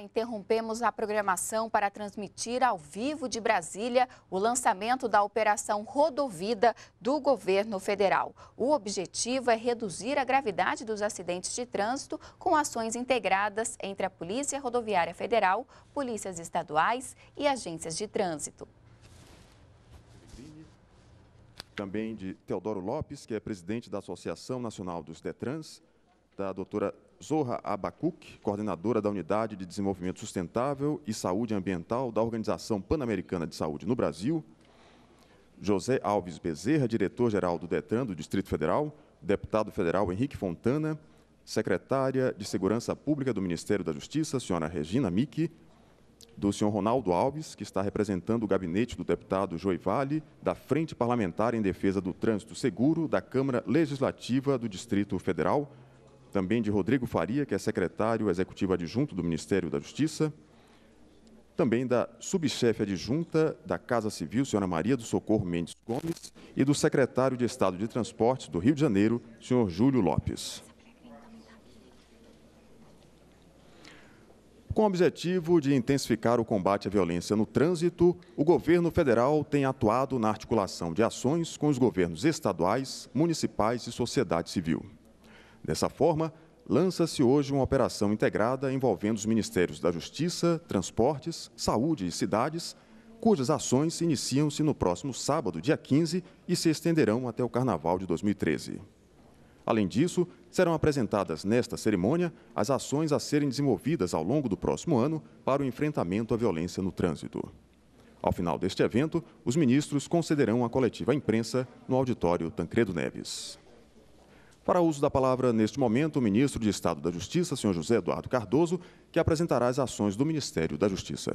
interrompemos a programação para transmitir ao vivo de Brasília o lançamento da Operação Rodovida do governo federal. O objetivo é reduzir a gravidade dos acidentes de trânsito com ações integradas entre a Polícia Rodoviária Federal, polícias estaduais e agências de trânsito também de Teodoro Lopes, que é presidente da Associação Nacional dos Detrans, da doutora Zorra Abacuc, coordenadora da Unidade de Desenvolvimento Sustentável e Saúde Ambiental da Organização Pan-Americana de Saúde no Brasil, José Alves Bezerra, diretor-geral do DETRAN do Distrito Federal, deputado federal Henrique Fontana, secretária de Segurança Pública do Ministério da Justiça, senhora Regina Miki, do senhor Ronaldo Alves, que está representando o gabinete do deputado Joey Vale, da Frente Parlamentar em Defesa do Trânsito Seguro da Câmara Legislativa do Distrito Federal, também de Rodrigo Faria, que é secretário executivo adjunto do Ministério da Justiça, também da subchefe adjunta da Casa Civil, senhora Maria do Socorro Mendes Gomes, e do secretário de Estado de Transportes do Rio de Janeiro, senhor Júlio Lopes. Com o objetivo de intensificar o combate à violência no trânsito, o governo federal tem atuado na articulação de ações com os governos estaduais, municipais e sociedade civil. Dessa forma, lança-se hoje uma operação integrada envolvendo os Ministérios da Justiça, Transportes, Saúde e Cidades, cujas ações iniciam-se no próximo sábado, dia 15, e se estenderão até o Carnaval de 2013. Além disso, serão apresentadas nesta cerimônia as ações a serem desenvolvidas ao longo do próximo ano para o enfrentamento à violência no trânsito. Ao final deste evento, os ministros concederão a coletiva à imprensa no auditório Tancredo Neves. Para uso da palavra neste momento, o ministro de Estado da Justiça, senhor José Eduardo Cardoso, que apresentará as ações do Ministério da Justiça.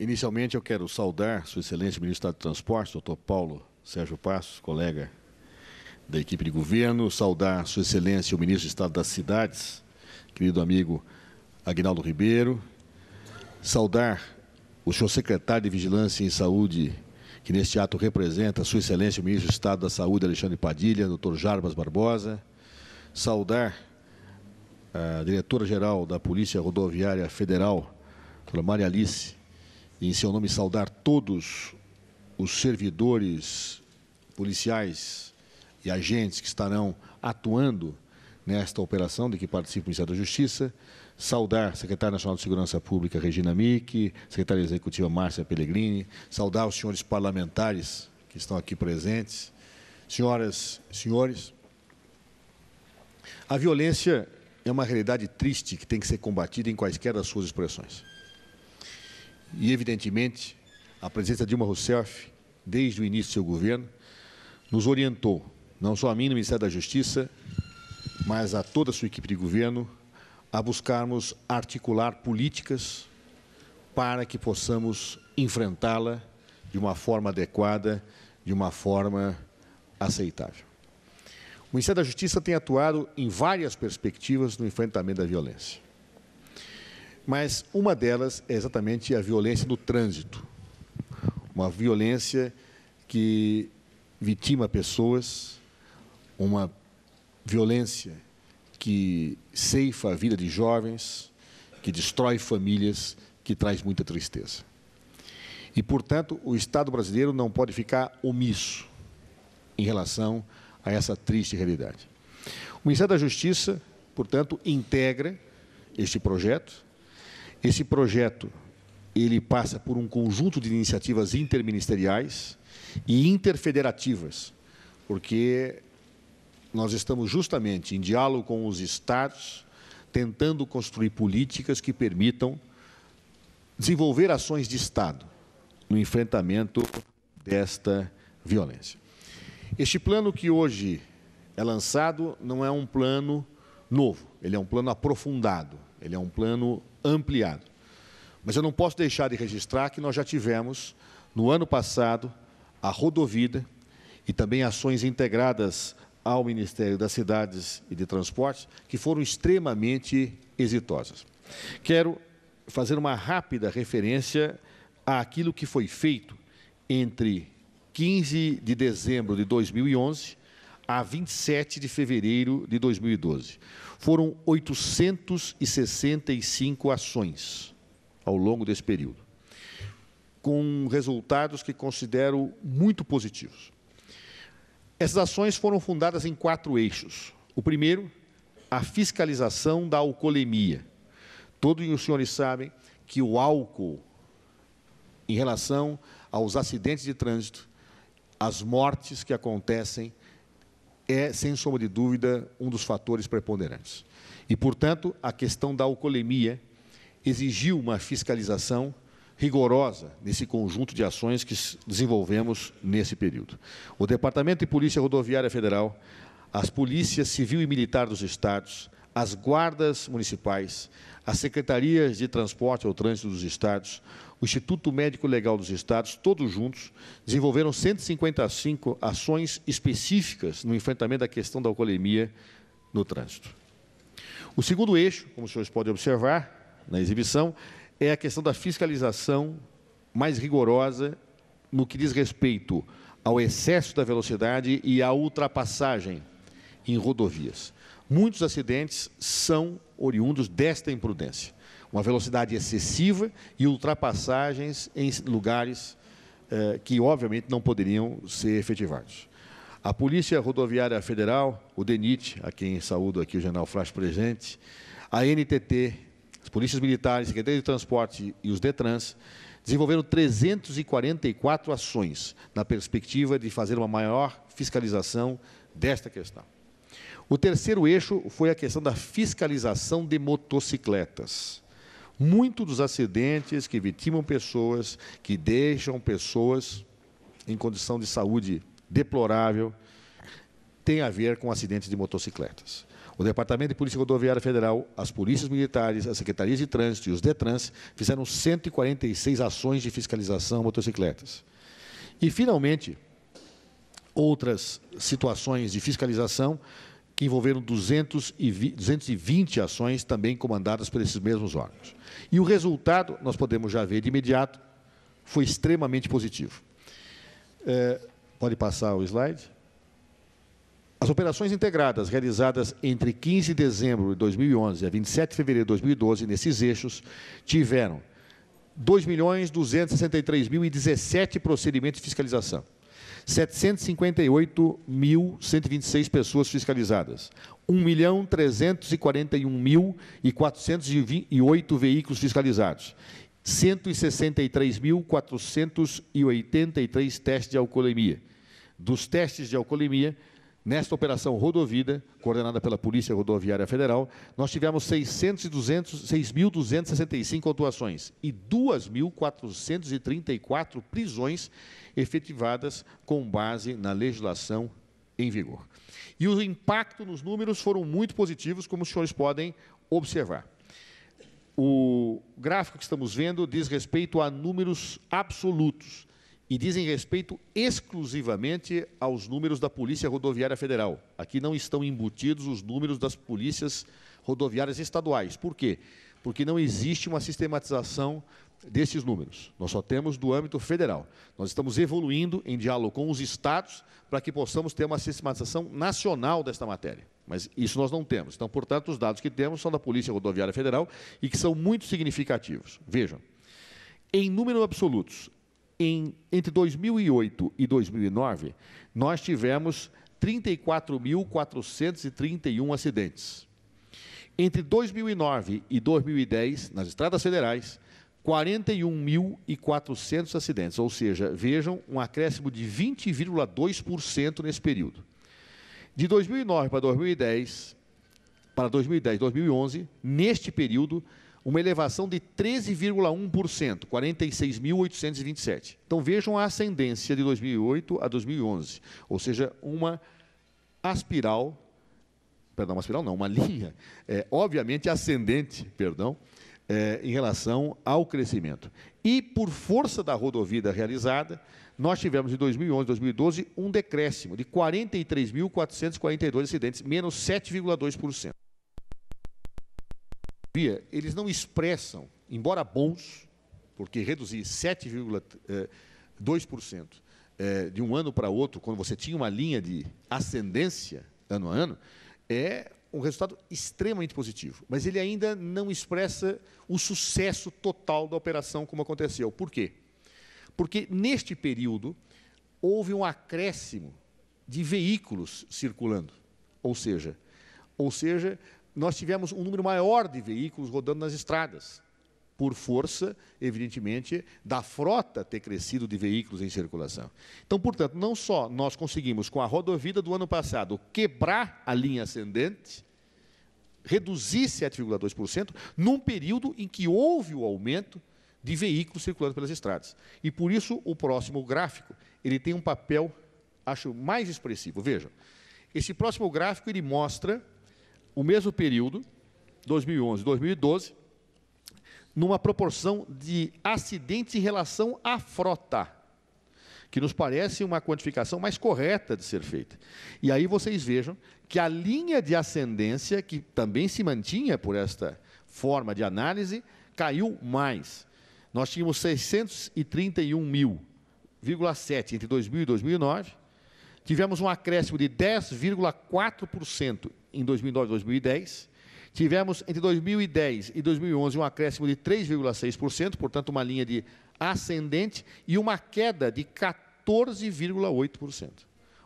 Inicialmente, eu quero saudar Sua Excelência Ministro do Transportes, doutor Paulo Sérgio Passos, colega da equipe de governo, saudar Sua Excelência o Ministro de Estado das Cidades, querido amigo Agnaldo Ribeiro, saudar o senhor secretário de Vigilância em Saúde, que neste ato representa Sua Excelência o Ministro do Estado da Saúde, Alexandre Padilha, doutor Jarbas Barbosa, saudar a diretora-geral da Polícia Rodoviária Federal, doutora Maria Alice, e em seu nome saudar todos os servidores policiais e agentes que estarão atuando nesta operação de que participa o Ministério da Justiça, saudar secretária nacional de Segurança Pública Regina Mick, secretária executiva Márcia Pellegrini, saudar os senhores parlamentares que estão aqui presentes. Senhoras, senhores, a violência é uma realidade triste que tem que ser combatida em quaisquer das suas expressões. E, evidentemente, a presença de Dilma Rousseff, desde o início do seu governo, nos orientou, não só a mim no Ministério da Justiça, mas a toda a sua equipe de governo, a buscarmos articular políticas para que possamos enfrentá-la de uma forma adequada, de uma forma aceitável. O Ministério da Justiça tem atuado em várias perspectivas no enfrentamento da violência. Mas uma delas é exatamente a violência no trânsito. Uma violência que vitima pessoas, uma violência que ceifa a vida de jovens, que destrói famílias, que traz muita tristeza. E, portanto, o Estado brasileiro não pode ficar omisso em relação a essa triste realidade. O Ministério da Justiça, portanto, integra este projeto. Esse projeto ele passa por um conjunto de iniciativas interministeriais e interfederativas, porque nós estamos justamente em diálogo com os estados, tentando construir políticas que permitam desenvolver ações de Estado no enfrentamento desta violência. Este plano que hoje é lançado não é um plano novo, ele é um plano aprofundado, ele é um plano ampliado. Mas eu não posso deixar de registrar que nós já tivemos, no ano passado, a rodovida e também ações integradas ao Ministério das Cidades e de Transportes, que foram extremamente exitosas. Quero fazer uma rápida referência àquilo que foi feito entre 15 de dezembro de 2011 a 27 de fevereiro de 2012. Foram 865 ações ao longo desse período, com resultados que considero muito positivos. Essas ações foram fundadas em quatro eixos. O primeiro, a fiscalização da alcoolemia. Todos os senhores sabem que o álcool, em relação aos acidentes de trânsito, as mortes que acontecem, é, sem sombra de dúvida, um dos fatores preponderantes. E, portanto, a questão da alcoolemia exigiu uma fiscalização rigorosa nesse conjunto de ações que desenvolvemos nesse período. O Departamento de Polícia Rodoviária Federal, as polícias civil e militar dos estados, as guardas municipais, as secretarias de transporte ou trânsito dos estados, o Instituto Médico Legal dos Estados, todos juntos, desenvolveram 155 ações específicas no enfrentamento da questão da alcoolemia no trânsito. O segundo eixo, como os senhores podem observar na exibição, é a questão da fiscalização mais rigorosa no que diz respeito ao excesso da velocidade e à ultrapassagem em rodovias. Muitos acidentes são oriundos desta imprudência, uma velocidade excessiva e ultrapassagens em lugares eh, que, obviamente, não poderiam ser efetivados. A Polícia Rodoviária Federal, o DENIT, a quem saúdo aqui o General Flash presente, a NTT, as polícias militares, Secretaria de Transporte e os DETRANS desenvolveram 344 ações na perspectiva de fazer uma maior fiscalização desta questão. O terceiro eixo foi a questão da fiscalização de motocicletas. Muitos dos acidentes que vitimam pessoas, que deixam pessoas em condição de saúde deplorável, tem a ver com acidentes de motocicletas. O Departamento de Polícia Rodoviária Federal, as polícias militares, as secretarias de trânsito e os DETRANS fizeram 146 ações de fiscalização motocicletas. E, finalmente, outras situações de fiscalização que envolveram 220, 220 ações também comandadas por esses mesmos órgãos. E o resultado, nós podemos já ver de imediato, foi extremamente positivo. É, pode passar o slide. As operações integradas realizadas entre 15 de dezembro de 2011 a 27 de fevereiro de 2012 nesses eixos tiveram 2.263.017 procedimentos de fiscalização, 758.126 pessoas fiscalizadas, 1.341.408 veículos fiscalizados, 163.483 testes de alcoolemia. Dos testes de alcoolemia, Nesta operação rodovida, coordenada pela Polícia Rodoviária Federal, nós tivemos 6.265 atuações e 2.434 prisões efetivadas com base na legislação em vigor. E o impacto nos números foram muito positivos, como os senhores podem observar. O gráfico que estamos vendo diz respeito a números absolutos e dizem respeito exclusivamente aos números da Polícia Rodoviária Federal. Aqui não estão embutidos os números das polícias rodoviárias estaduais. Por quê? Porque não existe uma sistematização desses números. Nós só temos do âmbito federal. Nós estamos evoluindo em diálogo com os estados para que possamos ter uma sistematização nacional desta matéria. Mas isso nós não temos. Então, portanto, os dados que temos são da Polícia Rodoviária Federal e que são muito significativos. Vejam, em número absolutos, em, entre 2008 e 2009, nós tivemos 34.431 acidentes. Entre 2009 e 2010, nas estradas federais, 41.400 acidentes, ou seja, vejam um acréscimo de 20,2% nesse período. De 2009 para 2010, para 2010, 2011, neste período, uma elevação de 13,1%, 46.827. Então vejam a ascendência de 2008 a 2011, ou seja, uma aspiral, perdão, uma aspiral não, uma linha, é, obviamente ascendente, perdão, é, em relação ao crescimento. E por força da rodovia realizada, nós tivemos em 2011, 2012 um decréscimo de 43.442 acidentes, menos 7,2% miopia, eles não expressam, embora bons, porque reduzir 7,2% eh, eh, de um ano para outro, quando você tinha uma linha de ascendência ano a ano, é um resultado extremamente positivo. Mas ele ainda não expressa o sucesso total da operação como aconteceu. Por quê? Porque neste período houve um acréscimo de veículos circulando. Ou seja, ou seja, nós tivemos um número maior de veículos rodando nas estradas, por força, evidentemente, da frota ter crescido de veículos em circulação. Então, portanto, não só nós conseguimos, com a rodovida do ano passado, quebrar a linha ascendente, reduzir 7,2%, num período em que houve o aumento de veículos circulando pelas estradas. E por isso o próximo gráfico, ele tem um papel, acho, mais expressivo. Vejam, esse próximo gráfico ele mostra o mesmo período, 2011, 2012, numa proporção de acidentes em relação à frota, que nos parece uma quantificação mais correta de ser feita. E aí vocês vejam que a linha de ascendência, que também se mantinha por esta forma de análise, caiu mais. Nós tínhamos 631 entre 2000 e 2009, tivemos um acréscimo de 10,4% em 2009 e 2010. Tivemos entre 2010 e 2011 um acréscimo de 3,6%, portanto, uma linha de ascendente, e uma queda de 14,8%.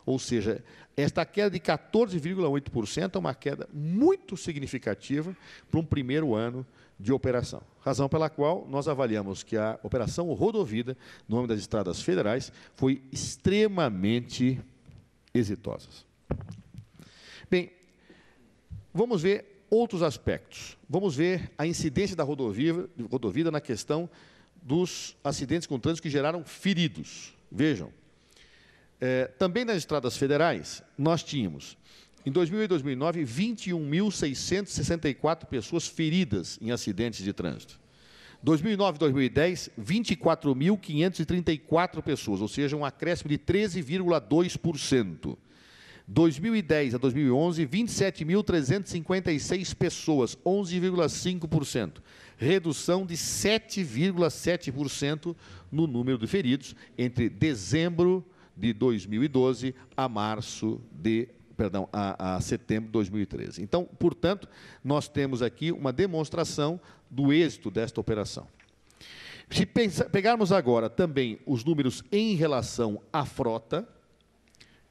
Ou seja, esta queda de 14,8% é uma queda muito significativa para um primeiro ano de operação. Razão pela qual nós avaliamos que a operação Rodovida, no nome das estradas federais, foi extremamente exitosa. Bem, Vamos ver outros aspectos. Vamos ver a incidência da rodovia, rodovia na questão dos acidentes com trânsito que geraram feridos. Vejam, é, também nas estradas federais, nós tínhamos, em 2008 e 2009, 21.664 pessoas feridas em acidentes de trânsito. 2009 e 2010, 24.534 pessoas, ou seja, um acréscimo de 13,2%. 2010 a 2011, 27.356 pessoas, 11,5%. Redução de 7,7% no número de feridos entre dezembro de 2012 a março de perdão, a, a setembro de 2013. Então, portanto, nós temos aqui uma demonstração do êxito desta operação. Se pensa, pegarmos agora também os números em relação à frota,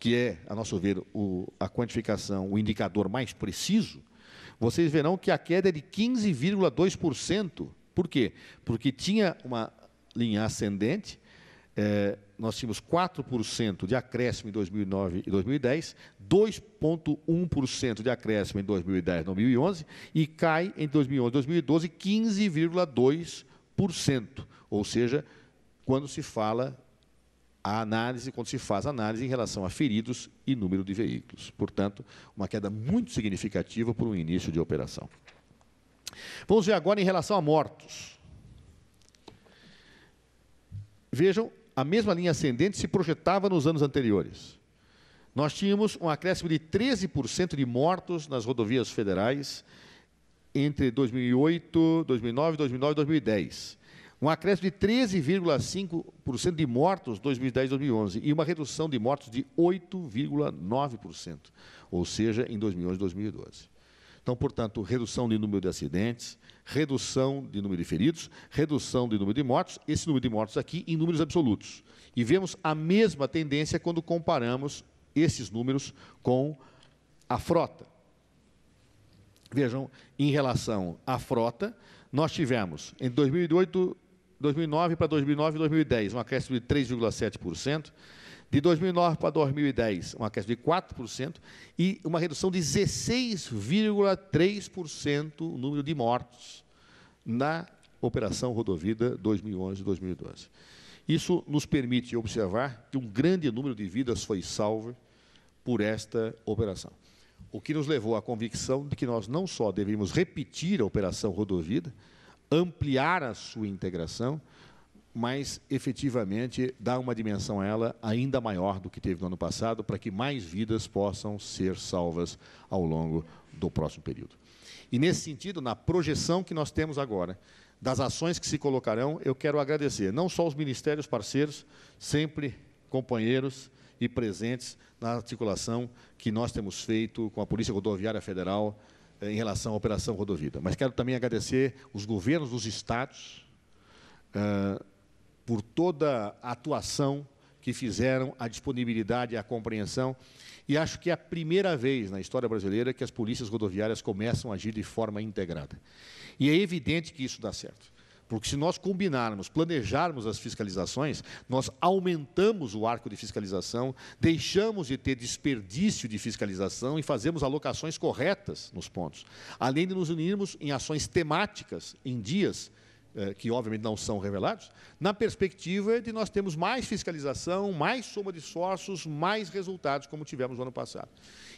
que é, a nosso ver, o, a quantificação, o indicador mais preciso, vocês verão que a queda é de 15,2%. Por quê? Porque tinha uma linha ascendente, é, nós tínhamos 4% de acréscimo em 2009 e 2010, 2,1% de acréscimo em 2010 e 2011, e cai em 2011 e 2012 15,2%. Ou seja, quando se fala a análise, quando se faz análise em relação a feridos e número de veículos. Portanto, uma queda muito significativa por um início de operação. Vamos ver agora em relação a mortos. Vejam, a mesma linha ascendente se projetava nos anos anteriores. Nós tínhamos um acréscimo de 13% de mortos nas rodovias federais entre 2008, 2009, 2009 e 2010 um acréscimo de 13,5% de mortos 2010 2011 e uma redução de mortos de 8,9%, ou seja, em 2011 2012. Então, portanto, redução de número de acidentes, redução de número de feridos, redução de número de mortos, esse número de mortos aqui em números absolutos. E vemos a mesma tendência quando comparamos esses números com a frota. Vejam, em relação à frota, nós tivemos em 2008 2009 para 2009 e 2010, um acréscimo de 3,7%. De 2009 para 2010, um acréscimo de 4% e uma redução de 16,3% no número de mortos na Operação Rodovida 2011-2012. Isso nos permite observar que um grande número de vidas foi salvo por esta operação. O que nos levou à convicção de que nós não só devemos repetir a Operação Rodovida, ampliar a sua integração, mas efetivamente dar uma dimensão a ela ainda maior do que teve no ano passado, para que mais vidas possam ser salvas ao longo do próximo período. E nesse sentido, na projeção que nós temos agora, das ações que se colocarão, eu quero agradecer não só os ministérios parceiros, sempre companheiros e presentes na articulação que nós temos feito com a Polícia Rodoviária Federal, em relação à operação Rodovida. Mas quero também agradecer os governos dos estados ah, por toda a atuação que fizeram, a disponibilidade, a compreensão. E acho que é a primeira vez na história brasileira que as polícias rodoviárias começam a agir de forma integrada. E é evidente que isso dá certo. Porque se nós combinarmos, planejarmos as fiscalizações, nós aumentamos o arco de fiscalização, deixamos de ter desperdício de fiscalização e fazemos alocações corretas nos pontos. Além de nos unirmos em ações temáticas, em dias, eh, que obviamente não são revelados, na perspectiva de nós termos mais fiscalização, mais soma de esforços, mais resultados, como tivemos no ano passado.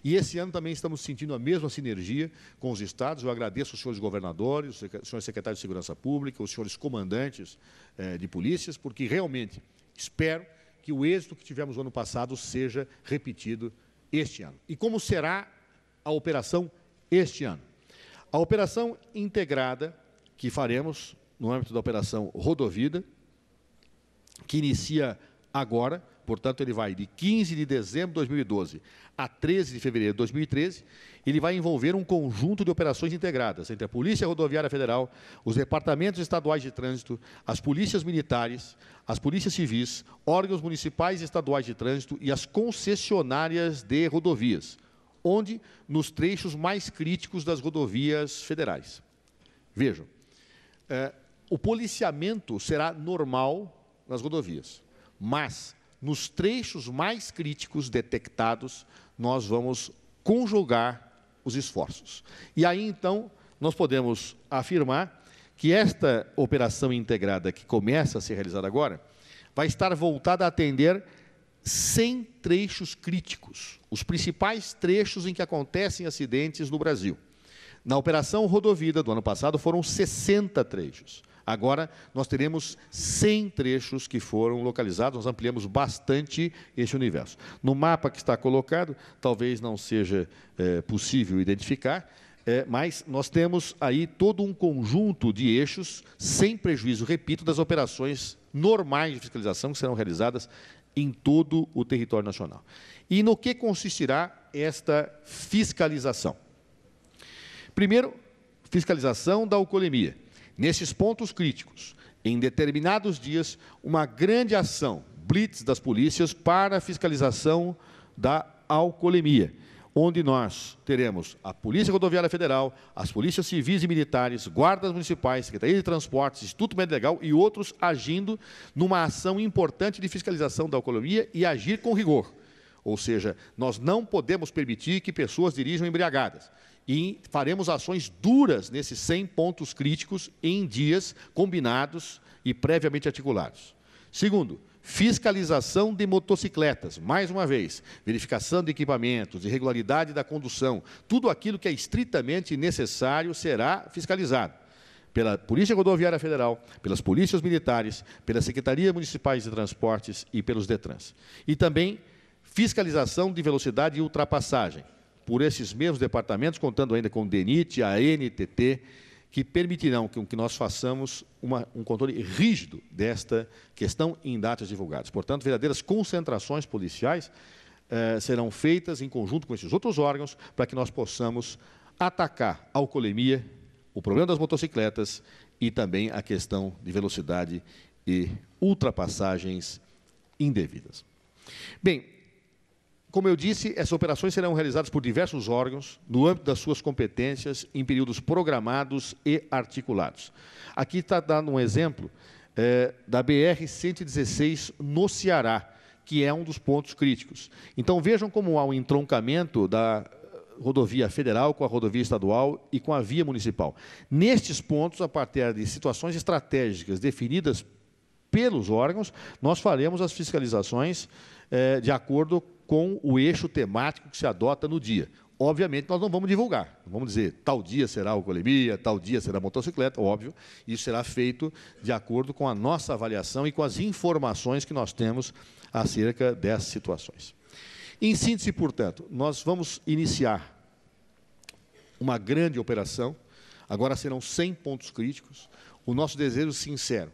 E esse ano também estamos sentindo a mesma sinergia com os estados. Eu agradeço os senhores governadores, os senhores secretários de Segurança Pública, os senhores comandantes eh, de polícias, porque realmente espero que o êxito que tivemos no ano passado seja repetido este ano. E como será a operação este ano? A operação integrada que faremos no âmbito da operação Rodovida, que inicia agora, portanto, ele vai de 15 de dezembro de 2012 a 13 de fevereiro de 2013, ele vai envolver um conjunto de operações integradas entre a Polícia Rodoviária Federal, os departamentos estaduais de trânsito, as polícias militares, as polícias civis, órgãos municipais e estaduais de trânsito e as concessionárias de rodovias, onde nos trechos mais críticos das rodovias federais. Vejam, eh, o policiamento será normal nas rodovias, mas nos trechos mais críticos detectados, nós vamos conjugar os esforços. E aí, então, nós podemos afirmar que esta operação integrada que começa a ser realizada agora vai estar voltada a atender 100 trechos críticos, os principais trechos em que acontecem acidentes no Brasil. Na operação rodovida do ano passado foram 60 trechos. Agora, nós teremos 100 trechos que foram localizados, nós ampliamos bastante este universo. No mapa que está colocado, talvez não seja é, possível identificar, é, mas nós temos aí todo um conjunto de eixos, sem prejuízo, repito, das operações normais de fiscalização que serão realizadas em todo o território nacional. E no que consistirá esta fiscalização? Primeiro, fiscalização da alcoolemia. Nesses pontos críticos, em determinados dias, uma grande ação, blitz das polícias para fiscalização da alcoolemia, onde nós teremos a Polícia Rodoviária Federal, as polícias civis e militares, guardas municipais, Secretaria de Transportes, Instituto Médico Legal e outros agindo numa ação importante de fiscalização da alcoolemia e agir com rigor. Ou seja, nós não podemos permitir que pessoas dirijam embriagadas. E faremos ações duras nesses 100 pontos críticos em dias combinados e previamente articulados. Segundo, fiscalização de motocicletas, mais uma vez, verificação de equipamentos, irregularidade da condução, tudo aquilo que é estritamente necessário será fiscalizado pela Polícia Rodoviária Federal, pelas polícias militares, pelas secretarias municipais de transportes e pelos Detrans. E também Fiscalização de velocidade e ultrapassagem, por esses mesmos departamentos, contando ainda com o DENIT, a NTT, que permitirão que, nós façamos uma, um controle rígido desta questão em datas divulgadas. Portanto, verdadeiras concentrações policiais eh, serão feitas em conjunto com esses outros órgãos para que nós possamos atacar a alcoolemia, o problema das motocicletas e também a questão de velocidade e ultrapassagens indevidas. Bem, como eu disse, essas operações serão realizadas por diversos órgãos, no âmbito das suas competências, em períodos programados e articulados. Aqui está dando um exemplo é, da BR-116 no Ceará, que é um dos pontos críticos. Então vejam como há um entroncamento da rodovia federal com a rodovia estadual e com a via municipal. Nestes pontos, a partir de situações estratégicas definidas pelos órgãos, nós faremos as fiscalizações eh, de acordo com o eixo temático que se adota no dia. Obviamente, nós não vamos divulgar, não vamos dizer tal dia será alcoolemia, tal dia será motocicleta, óbvio, isso será feito de acordo com a nossa avaliação e com as informações que nós temos acerca dessas situações. Em síntese, portanto, nós vamos iniciar uma grande operação, agora serão 100 pontos críticos. O nosso desejo sincero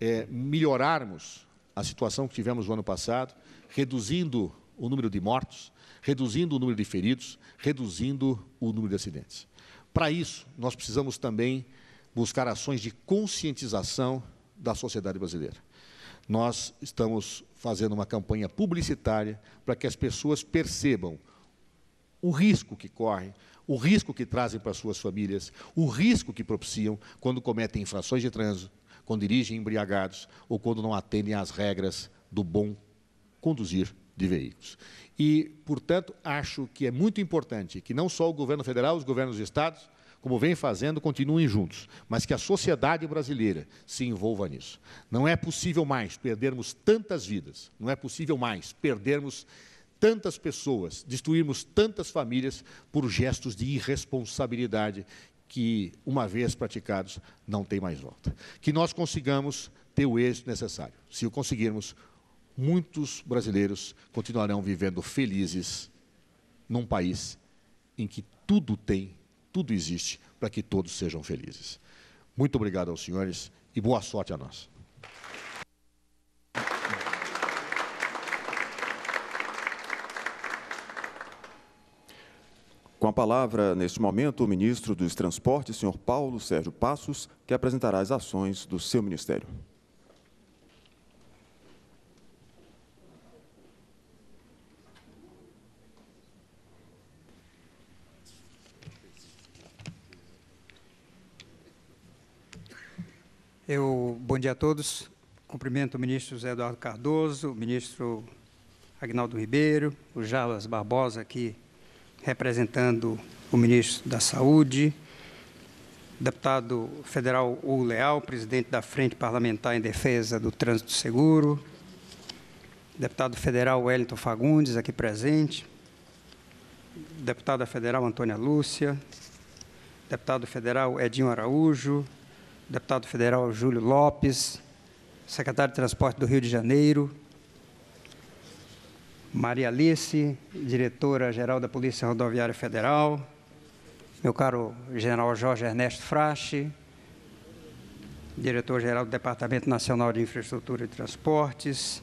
é melhorarmos a situação que tivemos no ano passado, reduzindo o número de mortos, reduzindo o número de feridos, reduzindo o número de acidentes. Para isso, nós precisamos também buscar ações de conscientização da sociedade brasileira. Nós estamos fazendo uma campanha publicitária para que as pessoas percebam o risco que correm, o risco que trazem para suas famílias, o risco que propiciam quando cometem infrações de trânsito, quando dirigem embriagados ou quando não atendem às regras do bom conduzir de veículos. E, portanto, acho que é muito importante que não só o governo federal, os governos de estados, como vem fazendo, continuem juntos, mas que a sociedade brasileira se envolva nisso. Não é possível mais perdermos tantas vidas, não é possível mais perdermos tantas pessoas, destruirmos tantas famílias por gestos de irresponsabilidade que, uma vez praticados, não tem mais volta. Que nós consigamos ter o êxito necessário. Se o conseguirmos, muitos brasileiros continuarão vivendo felizes num país em que tudo tem, tudo existe para que todos sejam felizes. Muito obrigado aos senhores e boa sorte a nós. Com a palavra, neste momento, o ministro dos Transportes, senhor Paulo Sérgio Passos, que apresentará as ações do seu ministério. Eu, bom dia a todos. Cumprimento o ministro José Eduardo Cardoso, o ministro Agnaldo Ribeiro, o Jalas Barbosa aqui representando o ministro da Saúde, deputado federal Hugo Leal, presidente da Frente Parlamentar em Defesa do Trânsito Seguro, deputado federal Wellington Fagundes, aqui presente, deputada federal Antônia Lúcia, deputado federal Edinho Araújo, deputado federal Júlio Lopes, secretário de Transporte do Rio de Janeiro, Maria Alice, diretora-geral da Polícia Rodoviária Federal, meu caro general Jorge Ernesto Frache, diretor-geral do Departamento Nacional de Infraestrutura e Transportes,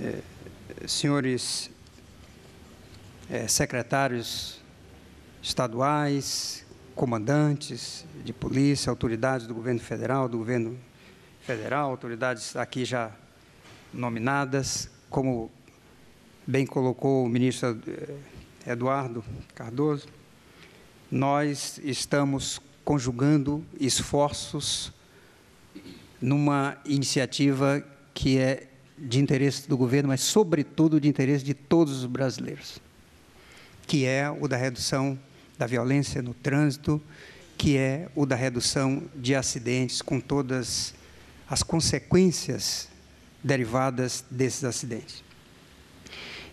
eh, senhores eh, secretários estaduais, comandantes de polícia, autoridades do governo federal, do governo federal, autoridades aqui já nominadas, como bem colocou o ministro eh, Eduardo Cardoso, nós estamos conjugando esforços numa iniciativa que é de interesse do governo, mas, sobretudo, de interesse de todos os brasileiros, que é o da redução da violência no trânsito, que é o da redução de acidentes, com todas as consequências derivadas desses acidentes.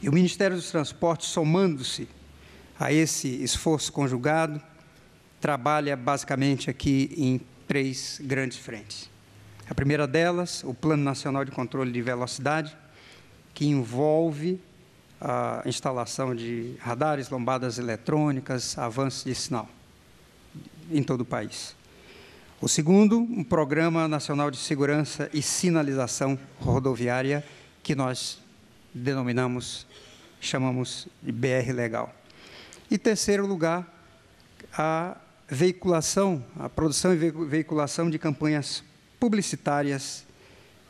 E o Ministério dos Transportes, somando-se a esse esforço conjugado, trabalha basicamente aqui em três grandes frentes. A primeira delas, o Plano Nacional de Controle de Velocidade, que envolve a instalação de radares, lombadas eletrônicas, avanço de sinal em todo o país. O segundo, um Programa Nacional de Segurança e Sinalização Rodoviária, que nós denominamos, chamamos de BR Legal. E terceiro lugar, a veiculação, a produção e veiculação de campanhas publicitárias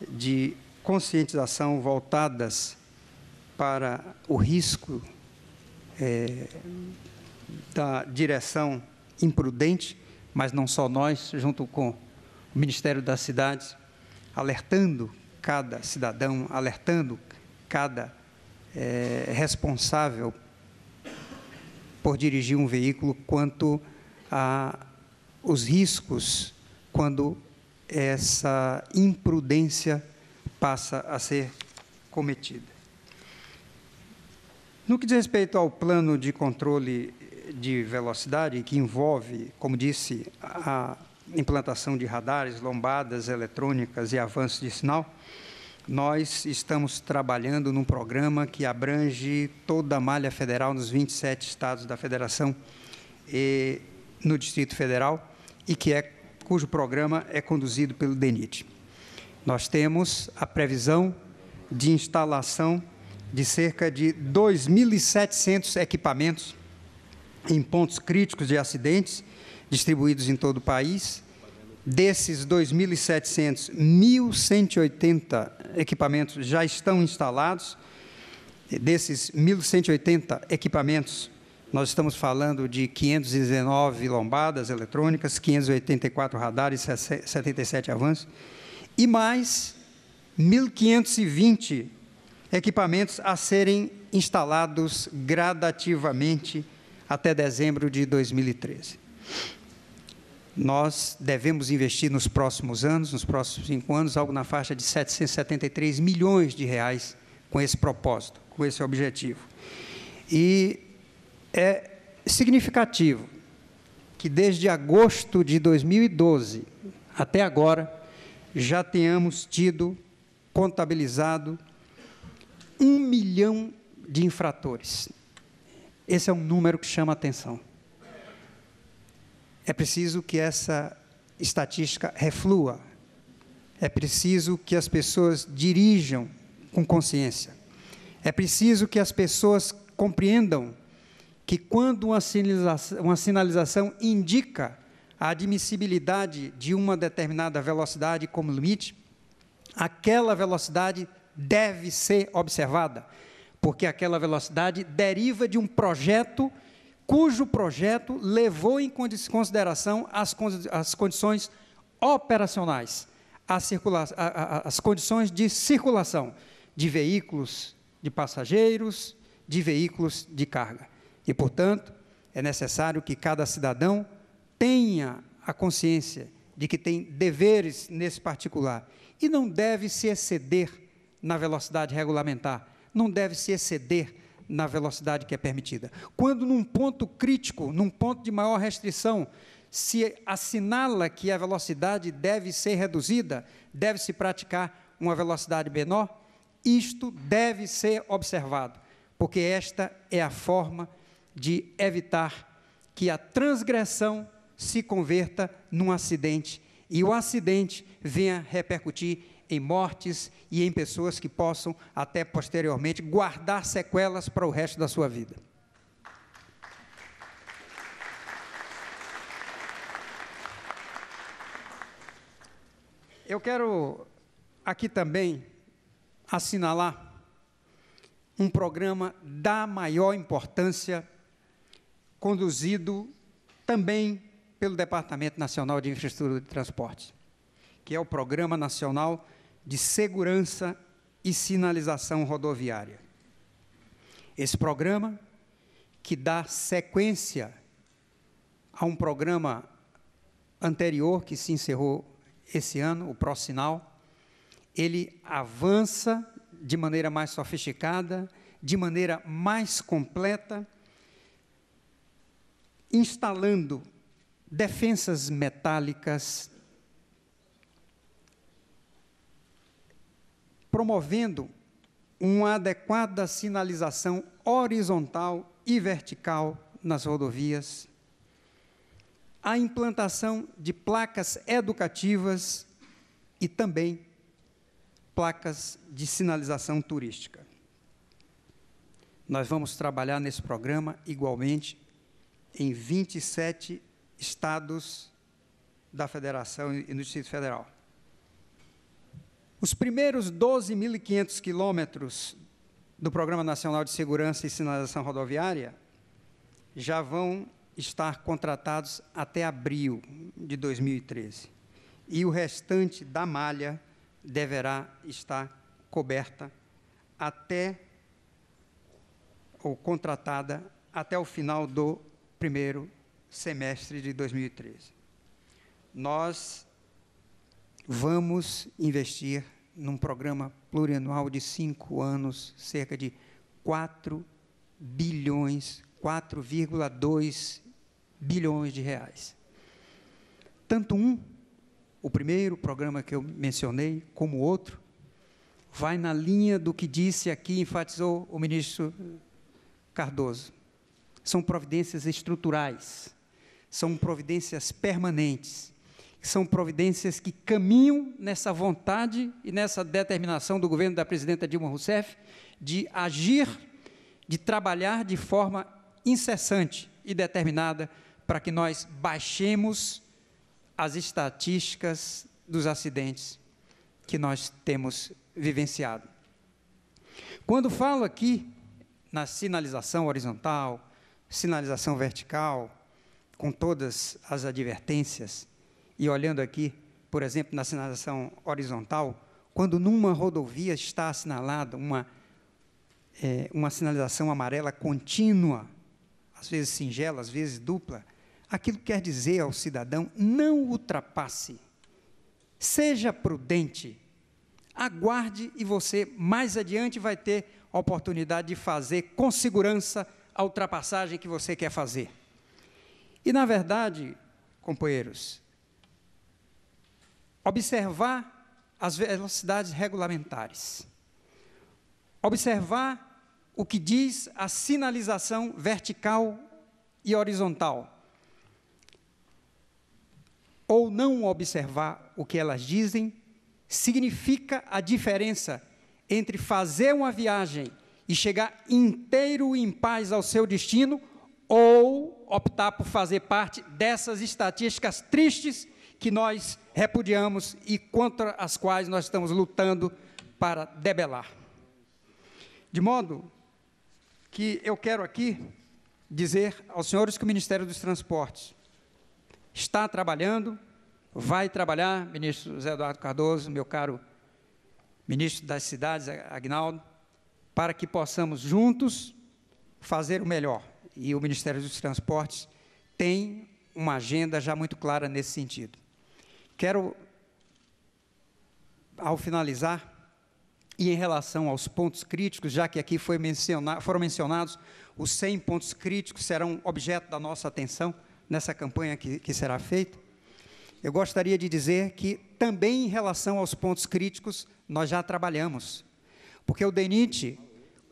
de conscientização voltadas para o risco é, da direção imprudente, mas não só nós, junto com o Ministério das Cidades, alertando cada cidadão, alertando cada é, responsável por dirigir um veículo quanto a os riscos quando essa imprudência passa a ser cometida. No que diz respeito ao plano de controle de velocidade, que envolve, como disse, a implantação de radares, lombadas eletrônicas e avanço de sinal, nós estamos trabalhando num programa que abrange toda a malha federal nos 27 estados da federação e no Distrito Federal e que é cujo programa é conduzido pelo DENIT. Nós temos a previsão de instalação de cerca de 2.700 equipamentos em pontos críticos de acidentes distribuídos em todo o país. Desses 2.700, 1.180 equipamentos já estão instalados. Desses 1.180 equipamentos, nós estamos falando de 519 lombadas eletrônicas, 584 radares, 77 avanços, e mais 1.520 equipamentos a serem instalados gradativamente até dezembro de 2013. Nós devemos investir nos próximos anos, nos próximos cinco anos, algo na faixa de 773 milhões de reais com esse propósito, com esse objetivo. E é significativo que desde agosto de 2012 até agora já tenhamos tido contabilizado um milhão de infratores. Esse é um número que chama atenção. É preciso que essa estatística reflua. É preciso que as pessoas dirijam com consciência. É preciso que as pessoas compreendam que quando uma sinalização, uma sinalização indica a admissibilidade de uma determinada velocidade como limite, aquela velocidade deve ser observada, porque aquela velocidade deriva de um projeto cujo projeto levou em consideração as, as condições operacionais, as condições de circulação de veículos de passageiros, de veículos de carga. E, portanto, é necessário que cada cidadão tenha a consciência de que tem deveres nesse particular e não deve se exceder na velocidade regulamentar, não deve se exceder na velocidade que é permitida. Quando num ponto crítico, num ponto de maior restrição, se assinala que a velocidade deve ser reduzida, deve-se praticar uma velocidade menor, isto deve ser observado, porque esta é a forma de evitar que a transgressão se converta num acidente e o acidente venha repercutir em mortes e em pessoas que possam, até posteriormente, guardar sequelas para o resto da sua vida. Eu quero aqui também assinalar um programa da maior importância, conduzido também pelo Departamento Nacional de Infraestrutura de Transportes, que é o Programa Nacional de segurança e sinalização rodoviária. Esse programa, que dá sequência a um programa anterior que se encerrou esse ano, o ProSinal, ele avança de maneira mais sofisticada, de maneira mais completa, instalando defensas metálicas promovendo uma adequada sinalização horizontal e vertical nas rodovias, a implantação de placas educativas e também placas de sinalização turística. Nós vamos trabalhar nesse programa igualmente em 27 estados da Federação e no Distrito Federal. Os primeiros 12.500 quilômetros do Programa Nacional de Segurança e Sinalização Rodoviária já vão estar contratados até abril de 2013. E o restante da malha deverá estar coberta até ou contratada até o final do primeiro semestre de 2013. Nós vamos investir num programa plurianual de cinco anos, cerca de 4 bilhões, 4,2 bilhões de reais. Tanto um, o primeiro programa que eu mencionei, como o outro, vai na linha do que disse aqui, enfatizou o ministro Cardoso. São providências estruturais, são providências permanentes são providências que caminham nessa vontade e nessa determinação do governo da presidenta Dilma Rousseff de agir, de trabalhar de forma incessante e determinada para que nós baixemos as estatísticas dos acidentes que nós temos vivenciado. Quando falo aqui na sinalização horizontal, sinalização vertical, com todas as advertências, e olhando aqui, por exemplo, na sinalização horizontal, quando numa rodovia está assinalada uma, é, uma sinalização amarela contínua, às vezes singela, às vezes dupla, aquilo quer dizer ao cidadão: não ultrapasse, seja prudente, aguarde e você mais adiante vai ter a oportunidade de fazer com segurança a ultrapassagem que você quer fazer. E, na verdade, companheiros, observar as velocidades regulamentares, observar o que diz a sinalização vertical e horizontal, ou não observar o que elas dizem, significa a diferença entre fazer uma viagem e chegar inteiro e em paz ao seu destino, ou optar por fazer parte dessas estatísticas tristes que nós repudiamos e contra as quais nós estamos lutando para debelar. De modo que eu quero aqui dizer aos senhores que o Ministério dos Transportes está trabalhando, vai trabalhar, ministro José Eduardo Cardoso, meu caro ministro das Cidades, Agnaldo, para que possamos juntos fazer o melhor. E o Ministério dos Transportes tem uma agenda já muito clara nesse sentido. Quero, ao finalizar, e em relação aos pontos críticos, já que aqui foram mencionados, os 100 pontos críticos serão objeto da nossa atenção nessa campanha que, que será feita. Eu gostaria de dizer que também em relação aos pontos críticos nós já trabalhamos, porque o DENIT,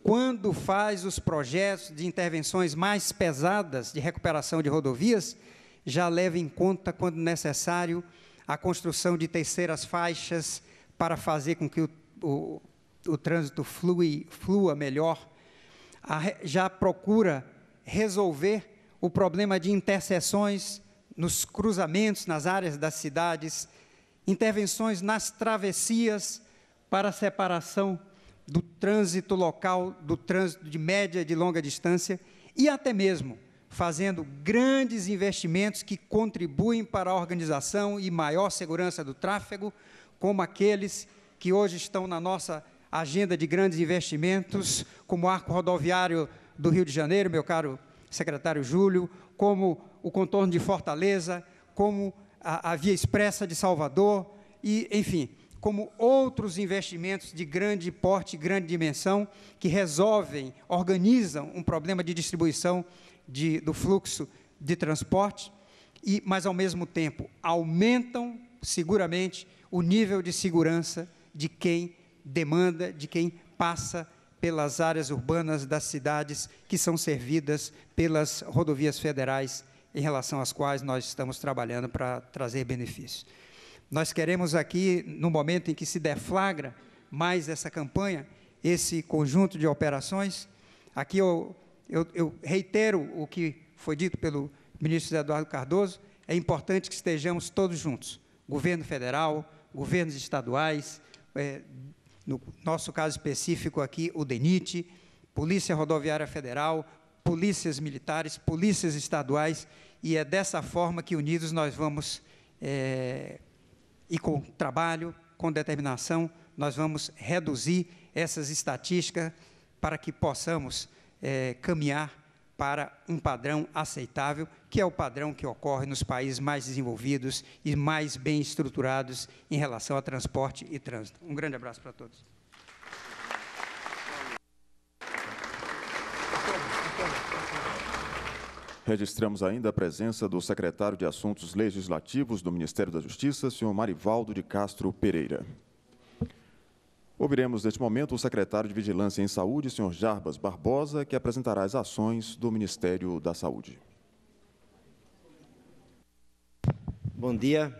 quando faz os projetos de intervenções mais pesadas de recuperação de rodovias, já leva em conta, quando necessário, a construção de terceiras faixas para fazer com que o, o, o trânsito flui, flua melhor, a, já procura resolver o problema de interseções nos cruzamentos, nas áreas das cidades, intervenções nas travessias para a separação do trânsito local, do trânsito de média e de longa distância, e até mesmo fazendo grandes investimentos que contribuem para a organização e maior segurança do tráfego, como aqueles que hoje estão na nossa agenda de grandes investimentos, como o arco rodoviário do Rio de Janeiro, meu caro secretário Júlio, como o contorno de Fortaleza, como a, a Via Expressa de Salvador, e, enfim, como outros investimentos de grande porte, grande dimensão, que resolvem, organizam um problema de distribuição de, do fluxo de transporte, e, mas ao mesmo tempo aumentam seguramente o nível de segurança de quem demanda, de quem passa pelas áreas urbanas das cidades que são servidas pelas rodovias federais, em relação às quais nós estamos trabalhando para trazer benefícios. Nós queremos aqui, no momento em que se deflagra mais essa campanha, esse conjunto de operações, aqui eu eu, eu reitero o que foi dito pelo ministro Eduardo Cardoso, é importante que estejamos todos juntos, governo federal, governos estaduais, é, no nosso caso específico aqui, o DENIT, Polícia Rodoviária Federal, polícias militares, polícias estaduais, e é dessa forma que unidos nós vamos, é, e com trabalho, com determinação, nós vamos reduzir essas estatísticas para que possamos é, caminhar para um padrão aceitável, que é o padrão que ocorre nos países mais desenvolvidos e mais bem estruturados em relação a transporte e trânsito. Um grande abraço para todos. Registramos ainda a presença do secretário de Assuntos Legislativos do Ministério da Justiça, senhor Marivaldo de Castro Pereira. Ouviremos neste momento o secretário de Vigilância em Saúde, senhor Jarbas Barbosa, que apresentará as ações do Ministério da Saúde. Bom dia.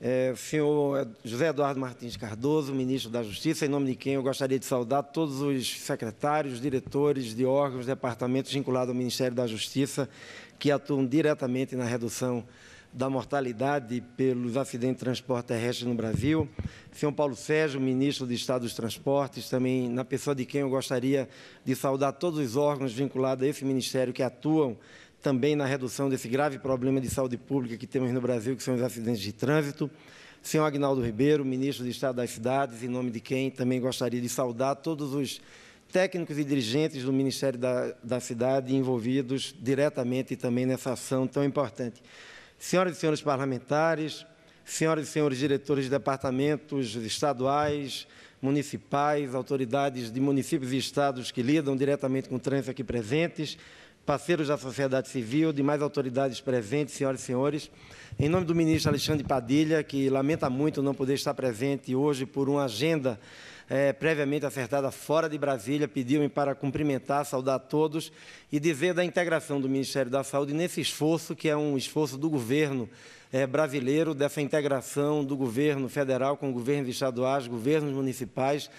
É, senhor José Eduardo Martins Cardoso, ministro da Justiça, em nome de quem eu gostaria de saudar todos os secretários, diretores de órgãos, departamentos vinculados ao Ministério da Justiça que atuam diretamente na redução da mortalidade pelos acidentes de transporte terrestre no Brasil, senhor Paulo Sérgio, ministro de Estado dos Transportes, também na pessoa de quem eu gostaria de saudar todos os órgãos vinculados a esse ministério que atuam também na redução desse grave problema de saúde pública que temos no Brasil, que são os acidentes de trânsito. Senhor Agnaldo Ribeiro, ministro de Estado das Cidades, em nome de quem também gostaria de saudar todos os técnicos e dirigentes do Ministério da, da Cidade envolvidos diretamente também nessa ação tão importante senhoras e senhores parlamentares, senhoras e senhores diretores de departamentos estaduais, municipais, autoridades de municípios e estados que lidam diretamente com o trânsito aqui presentes, parceiros da sociedade civil, demais autoridades presentes, senhoras e senhores. Em nome do ministro Alexandre Padilha, que lamenta muito não poder estar presente hoje por uma agenda é, previamente acertada fora de Brasília, pediu-me para cumprimentar, saudar todos e dizer da integração do Ministério da Saúde nesse esforço, que é um esforço do governo é, brasileiro, dessa integração do governo federal com governos estaduais, governos municipais,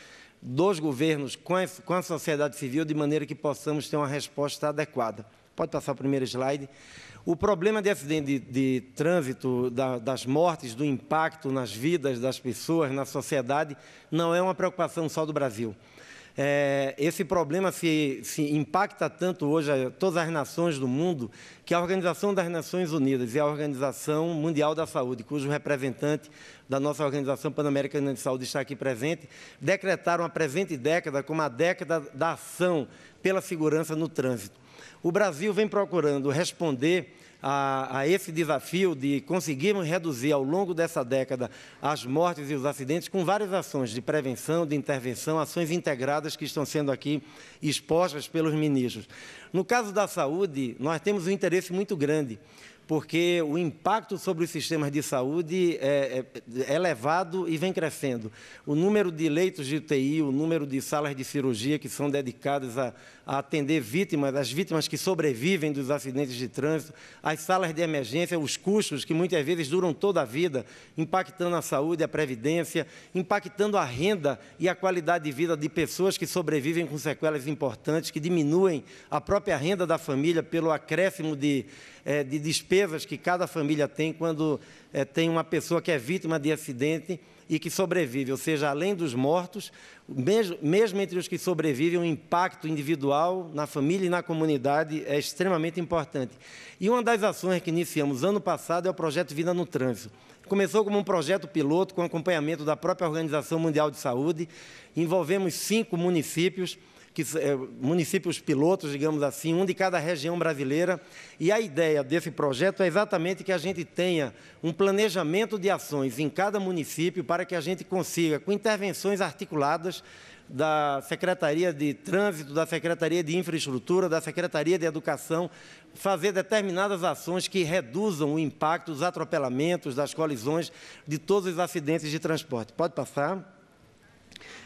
dos governos com a, com a sociedade civil, de maneira que possamos ter uma resposta adequada. Pode passar o primeiro slide. O problema de acidente de, de trânsito, da, das mortes, do impacto nas vidas das pessoas, na sociedade, não é uma preocupação só do Brasil. É, esse problema se, se, impacta tanto hoje a todas as nações do mundo que a Organização das Nações Unidas e a Organização Mundial da Saúde, cujo representante da nossa Organização Pan-Americana de Saúde está aqui presente, decretaram a presente década como a década da ação pela segurança no trânsito. O Brasil vem procurando responder a, a, esse desafio de conseguirmos reduzir ao longo dessa década as mortes e os acidentes com várias ações de prevenção, de intervenção, ações integradas que estão sendo aqui expostas pelos ministros. No caso da saúde, nós temos um interesse muito grande porque o impacto sobre os sistemas de saúde é, é, é elevado e vem crescendo. O número de leitos de UTI, o número de salas de cirurgia que são dedicadas a, a atender vítimas, as vítimas que sobrevivem dos acidentes de trânsito, as salas de emergência, os custos que muitas vezes duram toda a vida, impactando a saúde, a previdência, impactando a renda e a qualidade de vida de pessoas que sobrevivem com sequelas importantes, que diminuem a própria renda da família pelo acréscimo de, eh, de despesas que cada família tem quando eh, tem uma pessoa que é vítima de acidente e que sobrevive, ou seja, além dos mortos, mesmo, mesmo entre os que sobrevivem, o impacto individual na família e na comunidade é extremamente importante. E uma das ações que iniciamos ano passado é o projeto Vida no Trânsito. Começou como um projeto piloto com acompanhamento da própria Organização Mundial de Saúde, envolvemos cinco municípios que, é, municípios pilotos, digamos assim, um de cada região brasileira. E a ideia desse projeto é exatamente que a gente tenha um planejamento de ações em cada município para que a gente consiga, com intervenções articuladas, da Secretaria de Trânsito, da Secretaria de Infraestrutura, da Secretaria de Educação, fazer determinadas ações que reduzam o impacto dos atropelamentos, das colisões, de todos os acidentes de transporte. Pode passar.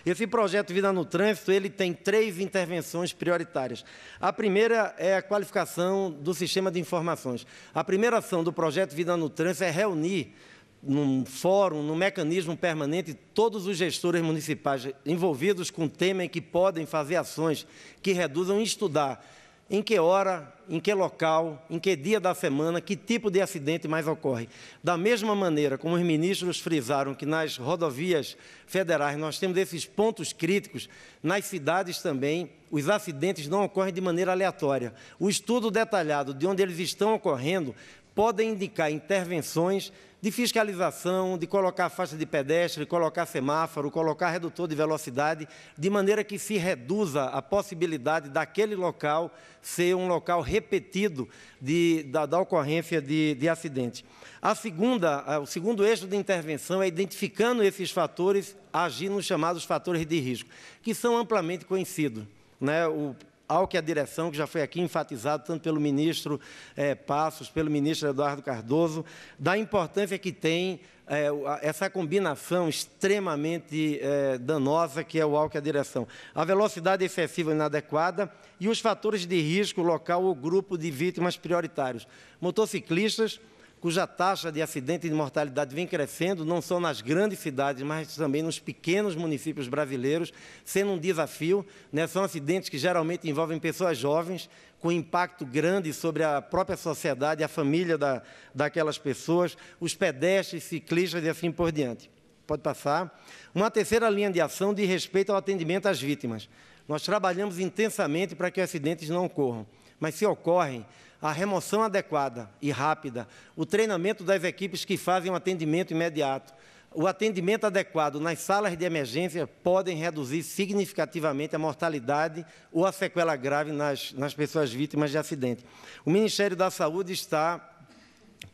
Esse projeto Vida no Trânsito, ele tem três intervenções prioritárias. A primeira é a qualificação do sistema de informações. A primeira ação do projeto Vida no Trânsito é reunir num fórum, num mecanismo permanente, todos os gestores municipais envolvidos com o tema e que podem fazer ações que reduzam e estudar em que hora, em que local, em que dia da semana, que tipo de acidente mais ocorre. Da mesma maneira como os ministros frisaram que nas rodovias federais nós temos esses pontos críticos, nas cidades também os acidentes não ocorrem de maneira aleatória. O estudo detalhado de onde eles estão ocorrendo pode indicar intervenções de fiscalização, de colocar faixa de pedestre, colocar semáforo, colocar redutor de velocidade, de maneira que se reduza a possibilidade daquele local ser um local repetido de, da, da, ocorrência de, de acidente. A segunda, o segundo eixo de intervenção é identificando esses fatores, agir nos chamados fatores de risco, que são amplamente conhecidos. Né, o ao que a direção, que já foi aqui enfatizado tanto pelo ministro é, Passos, pelo ministro Eduardo Cardoso, da importância que tem é, essa combinação extremamente é, danosa que é o álcool e a direção. A velocidade excessiva e inadequada e os fatores de risco local ou grupo de vítimas prioritários. Motociclistas, cuja taxa de acidente e de mortalidade vem crescendo, não só nas grandes cidades, mas também nos pequenos municípios brasileiros, sendo um desafio. Né? São acidentes que geralmente envolvem pessoas jovens, com impacto grande sobre a própria sociedade, a família da, daquelas pessoas, os pedestres, ciclistas e assim por diante. Pode passar. Uma terceira linha de ação de respeito ao atendimento às vítimas. Nós trabalhamos intensamente para que acidentes não ocorram mas se ocorrem, a remoção adequada e rápida, o treinamento das equipes que fazem o atendimento imediato, o atendimento adequado nas salas de emergência podem reduzir significativamente a mortalidade ou a sequela grave nas, nas pessoas vítimas de acidente. O Ministério da Saúde está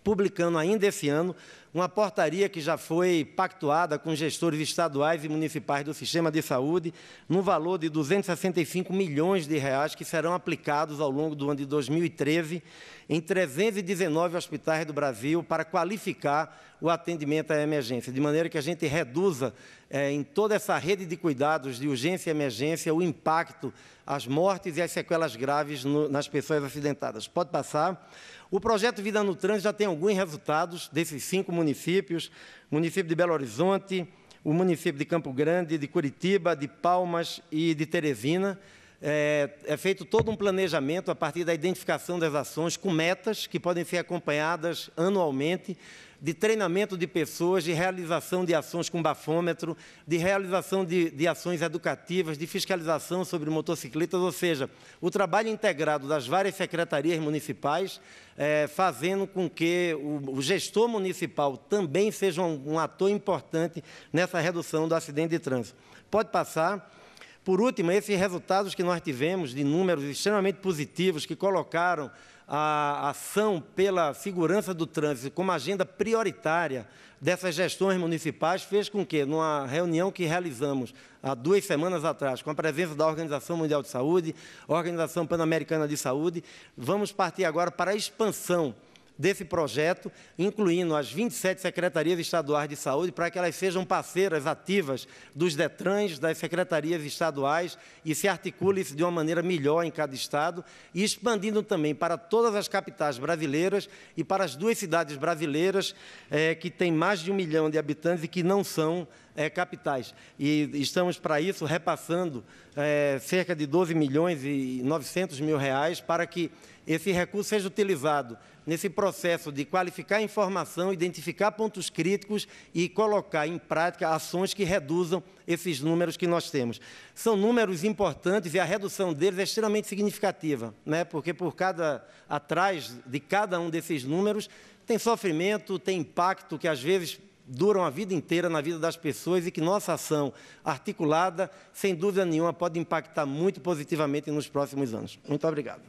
publicando ainda esse ano uma portaria que já foi pactuada com gestores estaduais e municipais do sistema de saúde, no valor de 265 milhões de reais que serão aplicados ao longo do ano de 2013 em 319 hospitais do Brasil para qualificar o atendimento à emergência, de maneira que a gente reduza é, em toda essa rede de cuidados de urgência e emergência o impacto, as mortes e as sequelas graves no, nas pessoas acidentadas. Pode passar. O projeto Vida no Trânsito já tem alguns resultados desses cinco municípios, município de Belo Horizonte, o município de Campo Grande, de Curitiba, de Palmas e de Teresina. É, é, feito todo um planejamento a partir da identificação das ações com metas que podem ser acompanhadas anualmente de treinamento de pessoas, de realização de ações com bafômetro, de realização de, de ações educativas, de fiscalização sobre motocicletas, ou seja, o trabalho integrado das várias secretarias municipais, é, fazendo com que o, o gestor municipal também seja um, um ator importante nessa redução do acidente de trânsito. Pode passar. Por último, esses resultados que nós tivemos de números extremamente positivos que colocaram a ação pela segurança do trânsito como agenda prioritária dessas gestões municipais fez com que, numa reunião que realizamos há duas semanas atrás, com a presença da Organização Mundial de Saúde, Organização Pan-Americana de Saúde, vamos partir agora para a expansão desse projeto, incluindo as 27 secretarias estaduais de saúde, para que elas sejam parceiras ativas dos DETRANs, das secretarias estaduais e se articule isso de uma maneira melhor em cada estado, e expandindo também para todas as capitais brasileiras e para as duas cidades brasileiras eh, que têm mais de um milhão de habitantes e que não são é, capitais. E estamos, para isso, repassando é, cerca de 12 milhões e 900 mil reais para que esse recurso seja utilizado nesse processo de qualificar informação, identificar pontos críticos e colocar em prática ações que reduzam esses números que nós temos. São números importantes e a redução deles é extremamente significativa, né? porque por cada atrás de cada um desses números tem sofrimento, tem impacto que às vezes duram a vida inteira na vida das pessoas e que nossa ação articulada, sem dúvida nenhuma, pode impactar muito positivamente nos próximos anos. Muito obrigado.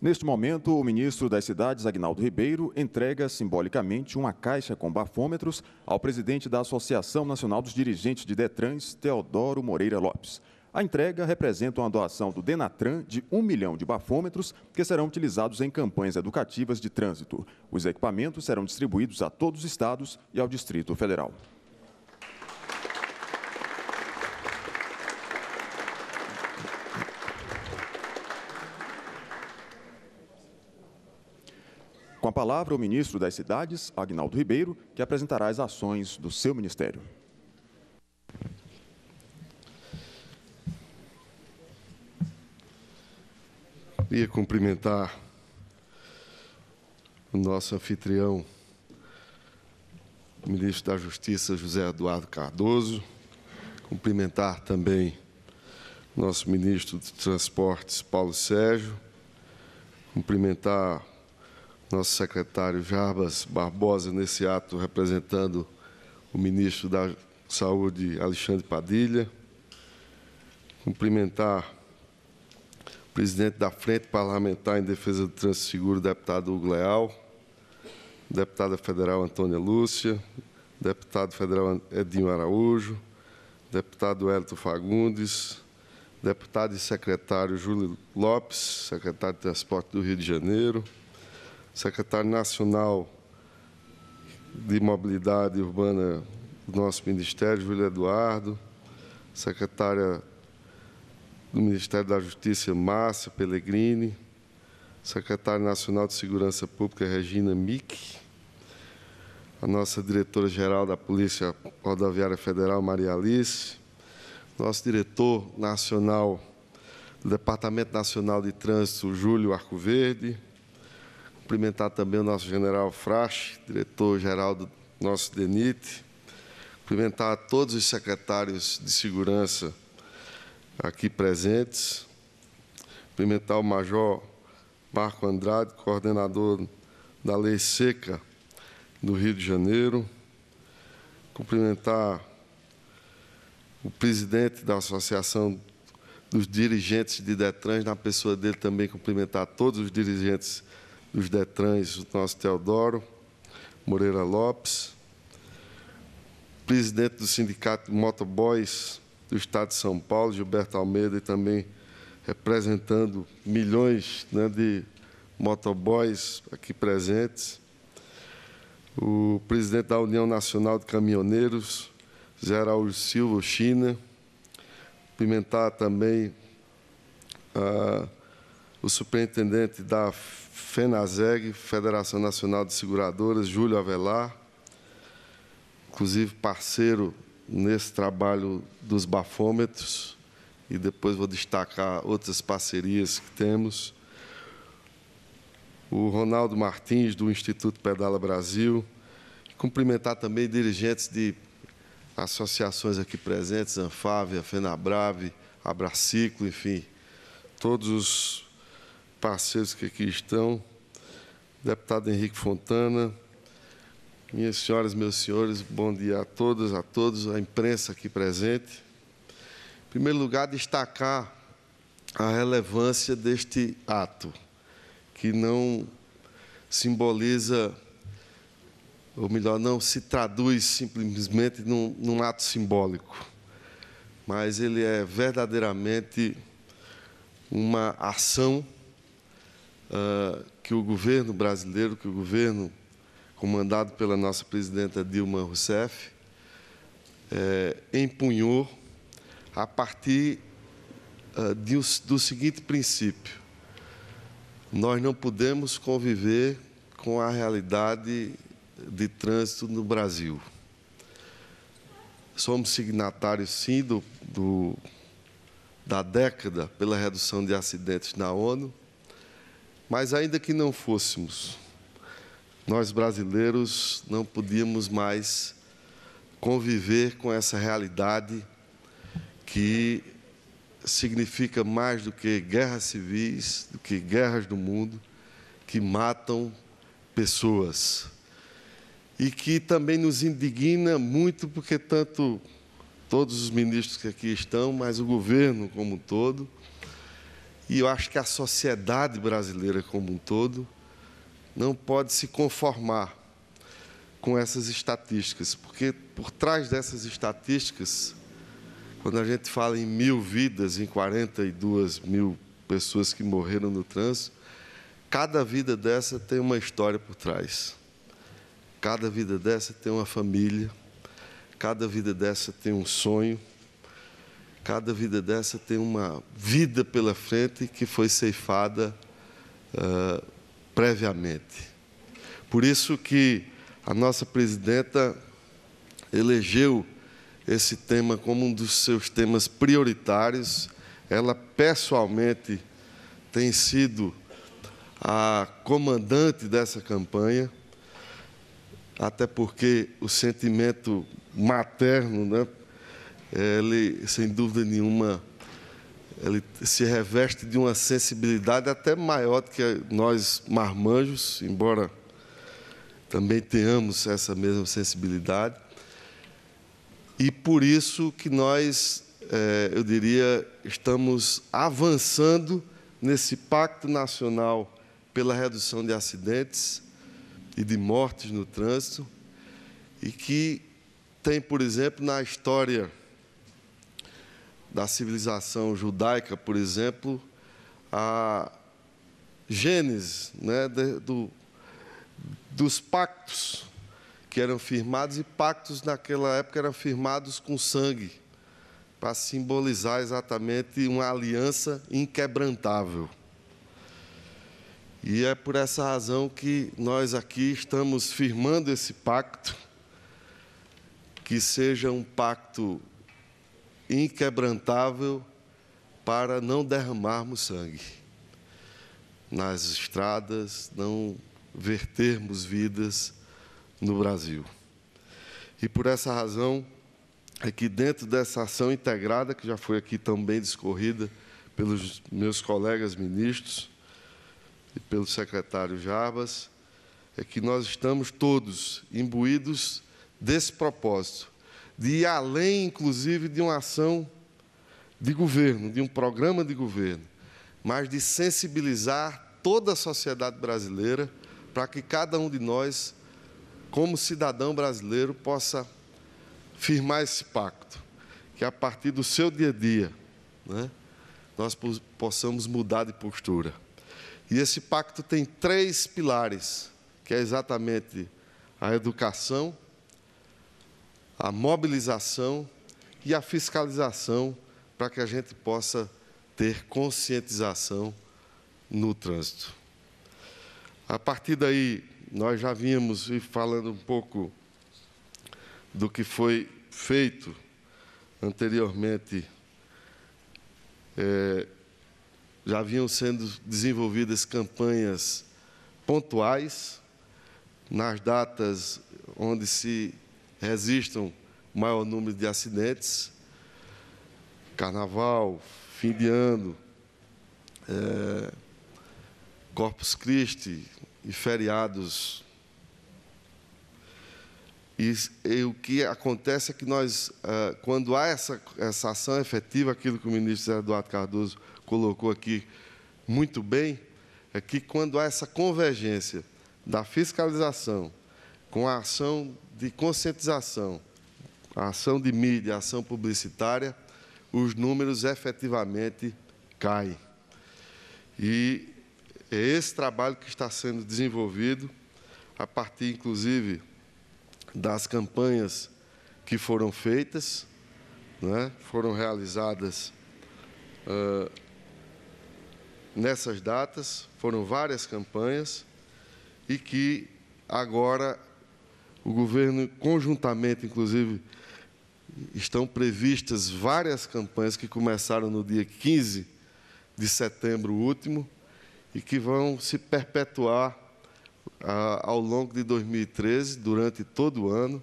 Neste momento, o ministro das Cidades, Agnaldo Ribeiro, entrega simbolicamente uma caixa com bafômetros ao presidente da Associação Nacional dos Dirigentes de Detrans, Teodoro Moreira Lopes. A entrega representa uma doação do Denatran de um milhão de bafômetros que serão utilizados em campanhas educativas de trânsito. Os equipamentos serão distribuídos a todos os estados e ao Distrito Federal. Com a palavra, o ministro das Cidades, Agnaldo Ribeiro, que apresentará as ações do seu ministério. Queria cumprimentar o nosso anfitrião, o ministro da Justiça, José Eduardo Cardoso, cumprimentar também o nosso ministro de Transportes, Paulo Sérgio, cumprimentar nosso secretário Jarbas Barbosa, nesse ato representando o ministro da Saúde, Alexandre Padilha, cumprimentar presidente da Frente Parlamentar em Defesa do Transseguro, deputado Hugo Leal, deputada federal Antônia Lúcia, deputado federal Edinho Araújo, deputado Hélito Fagundes, deputado e secretário Júlio Lopes, secretário de Transporte do Rio de Janeiro, secretário nacional de Mobilidade Urbana do nosso Ministério, Júlio Eduardo, secretária do Ministério da Justiça, Márcia Pellegrini, secretária nacional de Segurança Pública, Regina Mick, a nossa diretora-geral da Polícia Rodoviária Federal, Maria Alice, nosso diretor nacional do Departamento Nacional de Trânsito, Júlio Arcoverde, cumprimentar também o nosso general Frache, diretor-geral do nosso DENIT, cumprimentar a todos os secretários de Segurança aqui presentes, cumprimentar o Major Marco Andrade, coordenador da Lei Seca do Rio de Janeiro, cumprimentar o presidente da Associação dos Dirigentes de Detrans, na pessoa dele também cumprimentar todos os dirigentes dos Detrans, o nosso Teodoro Moreira Lopes, presidente do Sindicato Motoboys, do Estado de São Paulo, Gilberto Almeida, e também representando milhões né, de motoboys aqui presentes. O presidente da União Nacional de Caminhoneiros, Zé Araújo Silva, China. Pimentar também ah, o superintendente da FENASEG, Federação Nacional de Seguradoras, Júlio Avelar, inclusive parceiro nesse trabalho dos bafômetros, e depois vou destacar outras parcerias que temos. O Ronaldo Martins, do Instituto Pedala Brasil. Cumprimentar também dirigentes de associações aqui presentes, Anfave, a Fenabrave, Abraciclo, enfim, todos os parceiros que aqui estão. Deputado Henrique Fontana, minhas senhoras, meus senhores, bom dia a todas, a todos, a imprensa aqui presente. Em primeiro lugar, destacar a relevância deste ato, que não simboliza, ou melhor, não se traduz simplesmente num, num ato simbólico, mas ele é verdadeiramente uma ação uh, que o governo brasileiro, que o governo comandado pela nossa presidenta Dilma Rousseff, é, empunhou a partir eh, de, do seguinte princípio: nós não podemos conviver com a realidade de trânsito no Brasil. Somos signatários, sim, do, do, da década pela redução de acidentes na ONU, mas ainda que não fôssemos nós brasileiros não podíamos mais conviver com essa realidade que significa mais do que guerras civis, do que guerras do mundo, que matam pessoas. E que também nos indigna muito, porque tanto todos os ministros que aqui estão, mas o governo como um todo, e eu acho que a sociedade brasileira como um todo, não pode se conformar com essas estatísticas, porque por trás dessas estatísticas, quando a gente fala em mil vidas, em 42 mil pessoas que morreram no trânsito, cada vida dessa tem uma história por trás. Cada vida dessa tem uma família, cada vida dessa tem um sonho, cada vida dessa tem uma vida pela frente que foi ceifada uh, previamente. Por isso que a nossa presidenta elegeu esse tema como um dos seus temas prioritários. Ela pessoalmente tem sido a comandante dessa campanha, até porque o sentimento materno, né, ele, sem dúvida nenhuma, ele se reveste de uma sensibilidade até maior do que nós marmanjos, embora também tenhamos essa mesma sensibilidade. E por isso que nós, eh, eu diria, estamos avançando nesse Pacto Nacional pela redução de acidentes e de mortes no trânsito, e que tem, por exemplo, na história da civilização judaica, por exemplo, a gênese né, de, do, dos pactos que eram firmados, e pactos naquela época eram firmados com sangue, para simbolizar exatamente uma aliança inquebrantável. E é por essa razão que nós aqui estamos firmando esse pacto, que seja um pacto inquebrantável para não derramarmos sangue nas estradas, não vertermos vidas no Brasil. E por essa razão é que dentro dessa ação integrada que já foi aqui também discorrida pelos meus colegas ministros e pelo secretário Jarbas, é que nós estamos todos imbuídos desse propósito de ir além, inclusive, de uma ação de governo, de um programa de governo, mas de sensibilizar toda a sociedade brasileira para que cada um de nós, como cidadão brasileiro, possa firmar esse pacto, que a partir do seu dia a dia, né, nós possamos mudar de postura. E esse pacto tem três pilares, que é exatamente a educação, a mobilização e a fiscalização para que a gente possa ter conscientização no trânsito. A partir daí, nós já vimos e falando um pouco do que foi feito anteriormente, é, já vinham sendo desenvolvidas campanhas pontuais nas datas onde se resistam maior número de acidentes. Carnaval, fim de ano, é, Corpus Christi e feriados. E, e, o que acontece é que nós, é, quando há essa, essa ação efetiva, aquilo que o ministro Eduardo Cardoso colocou aqui muito bem, é que quando há essa convergência da fiscalização com a ação de conscientização, ação de mídia, ação publicitária, os números efetivamente caem. E é esse trabalho que está sendo desenvolvido, a partir, inclusive, das campanhas que foram feitas, né, foram realizadas uh, nessas datas, foram várias campanhas, e que agora o governo, conjuntamente, inclusive, estão previstas várias campanhas que começaram no dia 15 de setembro último e que vão se perpetuar ah, ao longo de 2013, durante todo o ano,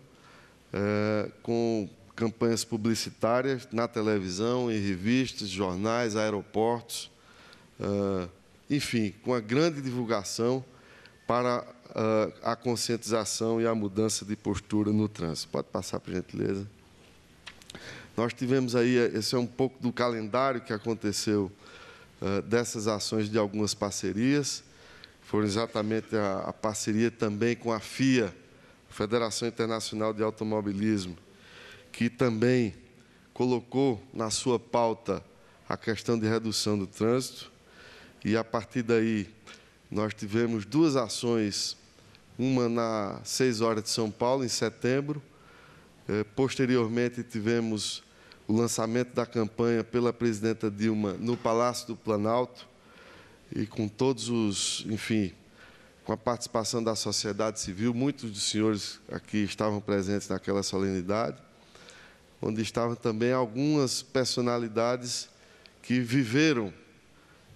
eh, com campanhas publicitárias na televisão, em revistas, jornais, aeroportos, ah, enfim, com a grande divulgação para uh, a conscientização e a mudança de postura no trânsito. Pode passar, por gentileza. Nós tivemos aí, eh, esse é um pouco do calendário que aconteceu uh, dessas ações de algumas parcerias. Foram exatamente a, a parceria também com a FIA, Federação Internacional de Automobilismo, que também colocou na sua pauta a questão de redução do trânsito. E a partir daí, nós tivemos duas ações, uma na 6 horas de São Paulo, em setembro. Eh, posteriormente, tivemos o lançamento da campanha pela presidenta Dilma no Palácio do Planalto e com todos os, enfim, com a participação da sociedade civil, muitos dos senhores aqui estavam presentes naquela solenidade, onde estavam também algumas personalidades que viveram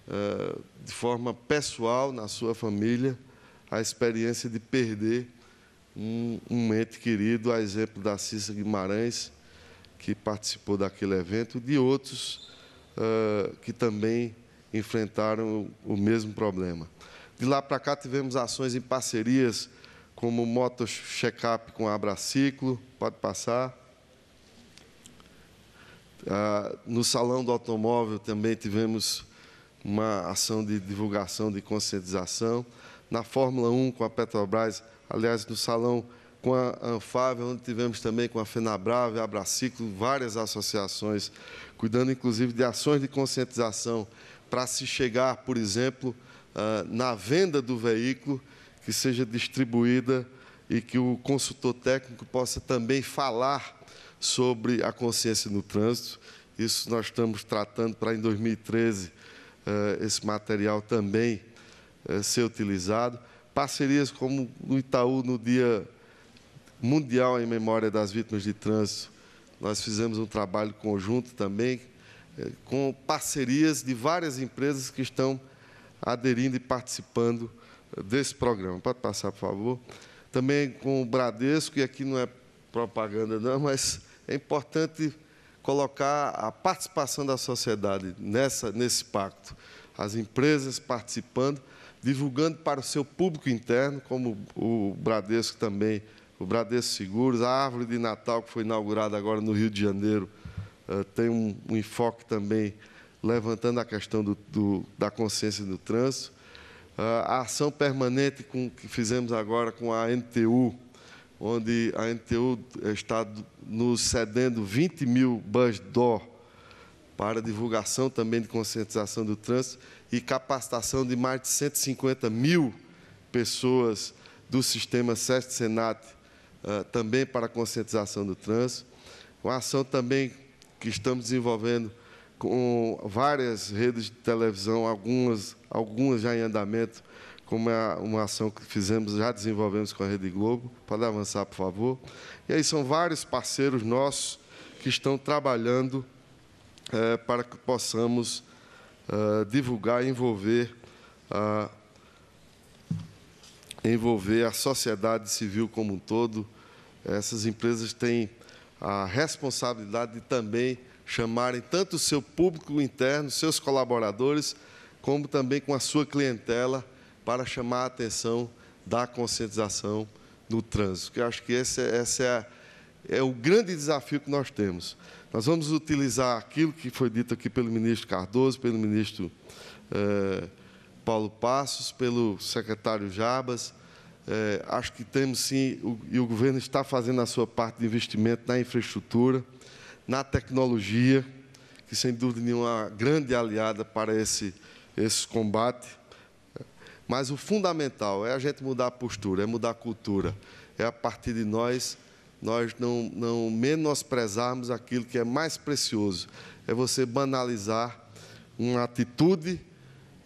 eh, de forma pessoal, na sua família, a experiência de perder um, um ente querido, a exemplo da Cissa Guimarães, que participou daquele evento, de outros uh, que também enfrentaram o, o mesmo problema. De lá para cá, tivemos ações em parcerias, como Moto Checkup com a Abraciclo, pode passar. Uh, no Salão do Automóvel também tivemos uma ação de divulgação, de conscientização. Na Fórmula 1 com a Petrobras, aliás, no salão com a Anfávia, onde tivemos também com a FENABRAVE, a Abraciclo, várias associações, cuidando inclusive de ações de conscientização para se chegar, por exemplo, ah, na venda do veículo, que seja distribuída e que o consultor técnico possa também falar sobre a consciência no trânsito. Isso nós estamos tratando para em 2013 eh, esse material também eh, ser utilizado. Parcerias como no Itaú, no Dia Mundial em Memória das Vítimas de Trânsito, nós fizemos um trabalho conjunto também, eh, com parcerias de várias empresas que estão aderindo e participando desse programa. Pode passar, por favor. Também com o Bradesco, e aqui não é propaganda, não, mas é importante colocar a participação da sociedade nessa, nesse pacto, as empresas participando, divulgando para o seu público interno, como o Bradesco também, o Bradesco Seguros, a árvore de Natal que foi inaugurada agora no Rio de Janeiro, eh, tem um, um enfoque também levantando a questão do, do, da consciência do trânsito. Eh, a ação permanente com, que fizemos agora com a NTU, onde a NTU está nos cedendo 20 mil bans door para divulgação também de conscientização do trânsito e capacitação de mais de 150 mil pessoas do sistema SEST-SENAT ah, também para conscientização do trânsito. Uma ação também que estamos desenvolvendo com várias redes de televisão, algumas, algumas já em andamento, como é uma ação que fizemos, já desenvolvemos com a Rede Globo. Pode avançar, por favor. E aí são vários parceiros nossos que estão trabalhando é, para que possamos é, divulgar e envolver, envolver a sociedade civil como um todo. Essas empresas têm a responsabilidade de também chamarem tanto o seu público interno, seus colaboradores, como também com a sua clientela, para chamar a atenção da conscientização no trânsito. Eu acho que esse, é, esse é, é o grande desafio que nós temos. Nós vamos utilizar aquilo que foi dito aqui pelo ministro Cardoso, pelo ministro eh, Paulo Passos, pelo secretário Jabas. Eh, acho que temos sim, o, e o governo está fazendo a sua parte de investimento na infraestrutura, na tecnologia, que sem dúvida nenhuma é uma grande aliada para esse, esse combate. Mas o fundamental é a gente mudar a postura, é mudar a cultura. É a partir de nós, nós não, não menosprezarmos aquilo que é mais precioso. É você banalizar uma atitude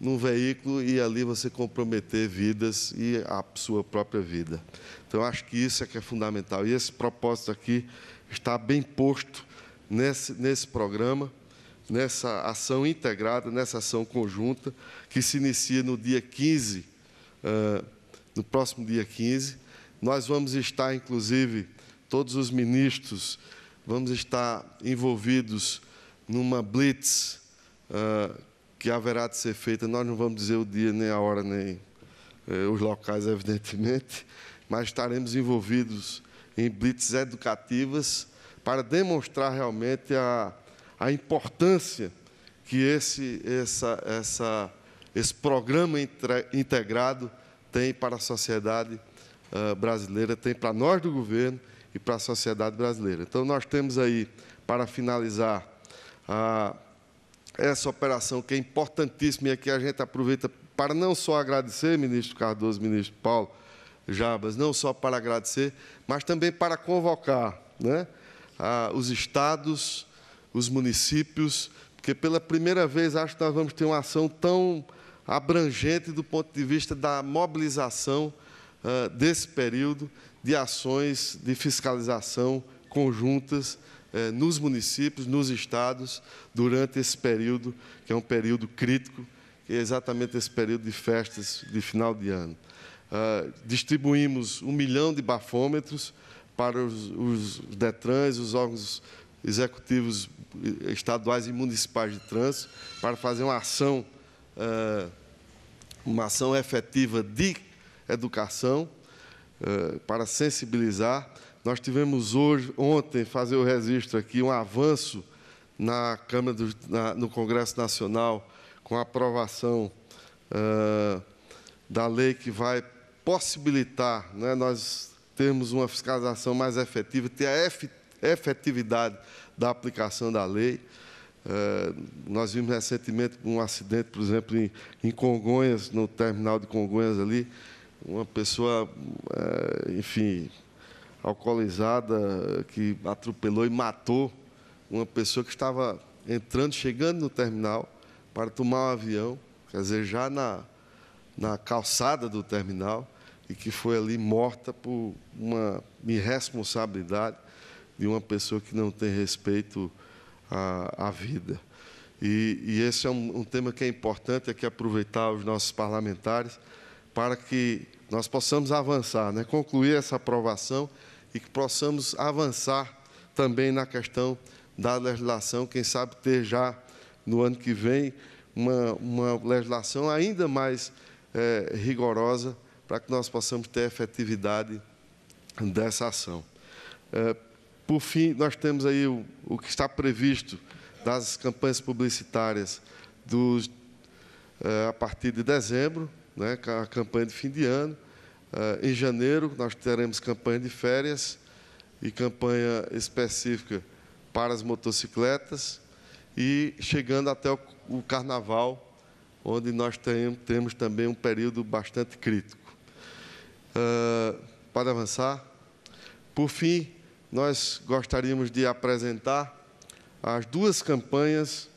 num veículo e ali você comprometer vidas e a sua própria vida. Então, acho que isso é que é fundamental. E esse propósito aqui está bem posto nesse, nesse programa nessa ação integrada, nessa ação conjunta, que se inicia no dia 15, uh, no próximo dia 15. Nós vamos estar, inclusive, todos os ministros, vamos estar envolvidos numa blitz uh, que haverá de ser feita. Nós não vamos dizer o dia, nem a hora, nem uh, os locais, evidentemente, mas estaremos envolvidos em blitzes educativas para demonstrar realmente a, a importância que esse, essa, essa, esse programa integrado tem para a sociedade ah, brasileira, tem para nós do governo e para a sociedade brasileira. Então, nós temos aí, para finalizar, ah, essa operação que é importantíssima e aqui a gente aproveita para não só agradecer, ministro Cardoso, ministro Paulo Jabas, não só para agradecer, mas também para convocar né, ah, os estados os municípios, porque pela primeira vez acho que nós vamos ter uma ação tão abrangente do ponto de vista da mobilização uh, desse período de ações de fiscalização conjuntas uh, nos municípios, nos estados, durante esse período, que é um período crítico, que é exatamente esse período de festas de final de ano. Uh, distribuímos um milhão de bafômetros para os, os DETRANs, os órgãos executivos eh, estaduais e municipais de trânsito para fazer uma ação, eh, uma ação efetiva de educação eh, para sensibilizar. Nós tivemos hoje, ontem, fazer o registro aqui, um avanço na Câmara do, na, no Congresso Nacional com a aprovação da lei que vai possibilitar né, nós termos uma fiscalização mais efetiva, ter a efetividade da aplicação da lei. Eh, nós vimos recentemente um acidente, por exemplo, em, Congonhas, no terminal de Congonhas ali, uma pessoa, eh, enfim, alcoolizada, que atropelou e matou uma pessoa que estava entrando, chegando no terminal para tomar um avião, quer dizer, já na, na calçada do terminal, e que foi ali morta por uma irresponsabilidade de uma pessoa que não tem respeito à, à vida. E, e, esse é um, um, tema que é importante, é que aproveitar os nossos parlamentares para que nós possamos avançar, né? concluir essa aprovação e que possamos avançar também na questão da legislação, quem sabe ter já no ano que vem uma, uma legislação ainda mais é, rigorosa para que nós possamos ter efetividade dessa ação. É, por fim, nós temos aí o, o que está previsto das campanhas publicitárias dos, eh, a partir de dezembro, né, a campanha de fim de ano. Eh, em janeiro, nós teremos campanha de férias e campanha específica para as motocicletas. E chegando até o, o carnaval, onde nós tem, temos também um período bastante crítico. Uh, pode avançar. Por fim, nós gostaríamos de apresentar as duas campanhas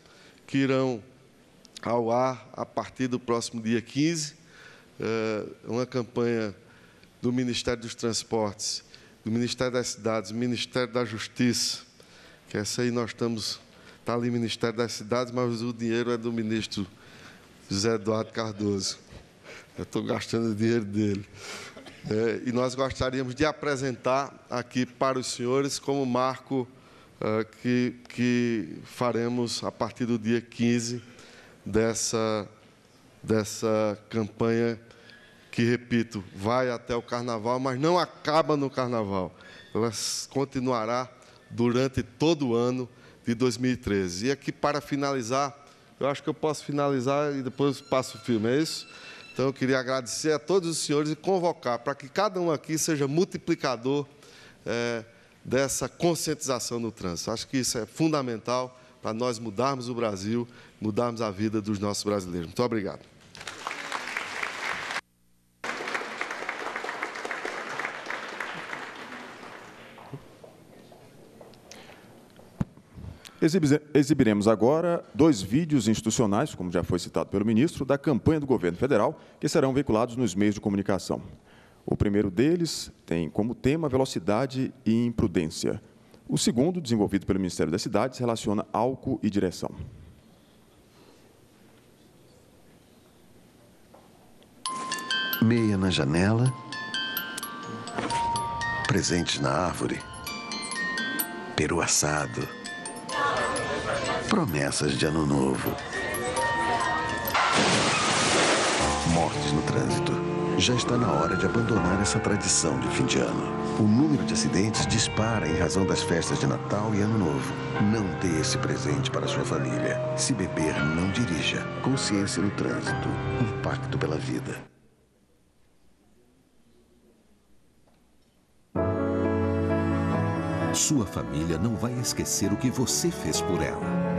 que irão ao ar a partir do próximo dia 15. Eh, uma campanha do Ministério dos Transportes, do Ministério das Cidades, Ministério da Justiça, que essa aí nós estamos, está ali Ministério das Cidades, mas o dinheiro é do ministro José Eduardo Cardoso. Eu estou gastando o dinheiro dele. É, e nós gostaríamos de apresentar aqui para os senhores como marco é, que, que faremos a partir do dia 15 dessa, dessa campanha que, repito, vai até o Carnaval, mas não acaba no Carnaval. Ela continuará durante todo o ano de 2013. E aqui, para finalizar, eu acho que eu posso finalizar e depois passo o filme, é isso? Então eu queria agradecer a todos os senhores e convocar para que cada um aqui seja multiplicador é, dessa conscientização no trânsito. Acho que isso é fundamental para nós mudarmos o Brasil, mudarmos a vida dos nossos brasileiros. Muito obrigado. Exibiremos agora dois vídeos institucionais, como já foi citado pelo ministro, da campanha do governo federal, que serão veiculados nos meios de comunicação. O primeiro deles tem como tema velocidade e imprudência. O segundo, desenvolvido pelo Ministério das Cidades, relaciona álcool e direção. Meia na janela, presente na árvore, peru assado promessas de ano novo. Mortes no trânsito. Já está na hora de abandonar essa tradição de fim de ano. O número de acidentes dispara em razão das festas de Natal e Ano Novo. Não dê esse presente para sua família. Se beber, não dirija. Consciência no trânsito. Um pacto pela vida. Sua família não vai esquecer o que você fez por ela.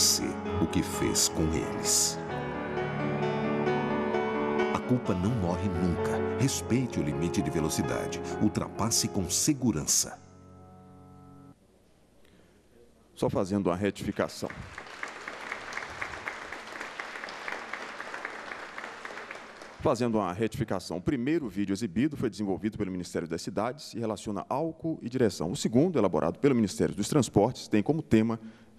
você o que fez com eles. A culpa não morre nunca. Respeite o limite de velocidade. Ultrapasse com segurança. Só fazendo uma retificação. Fazendo uma retificação, o primeiro vídeo exibido foi desenvolvido pelo Ministério das Cidades e relaciona álcool e direção. O segundo, elaborado pelo Ministério dos Transportes, tem como tema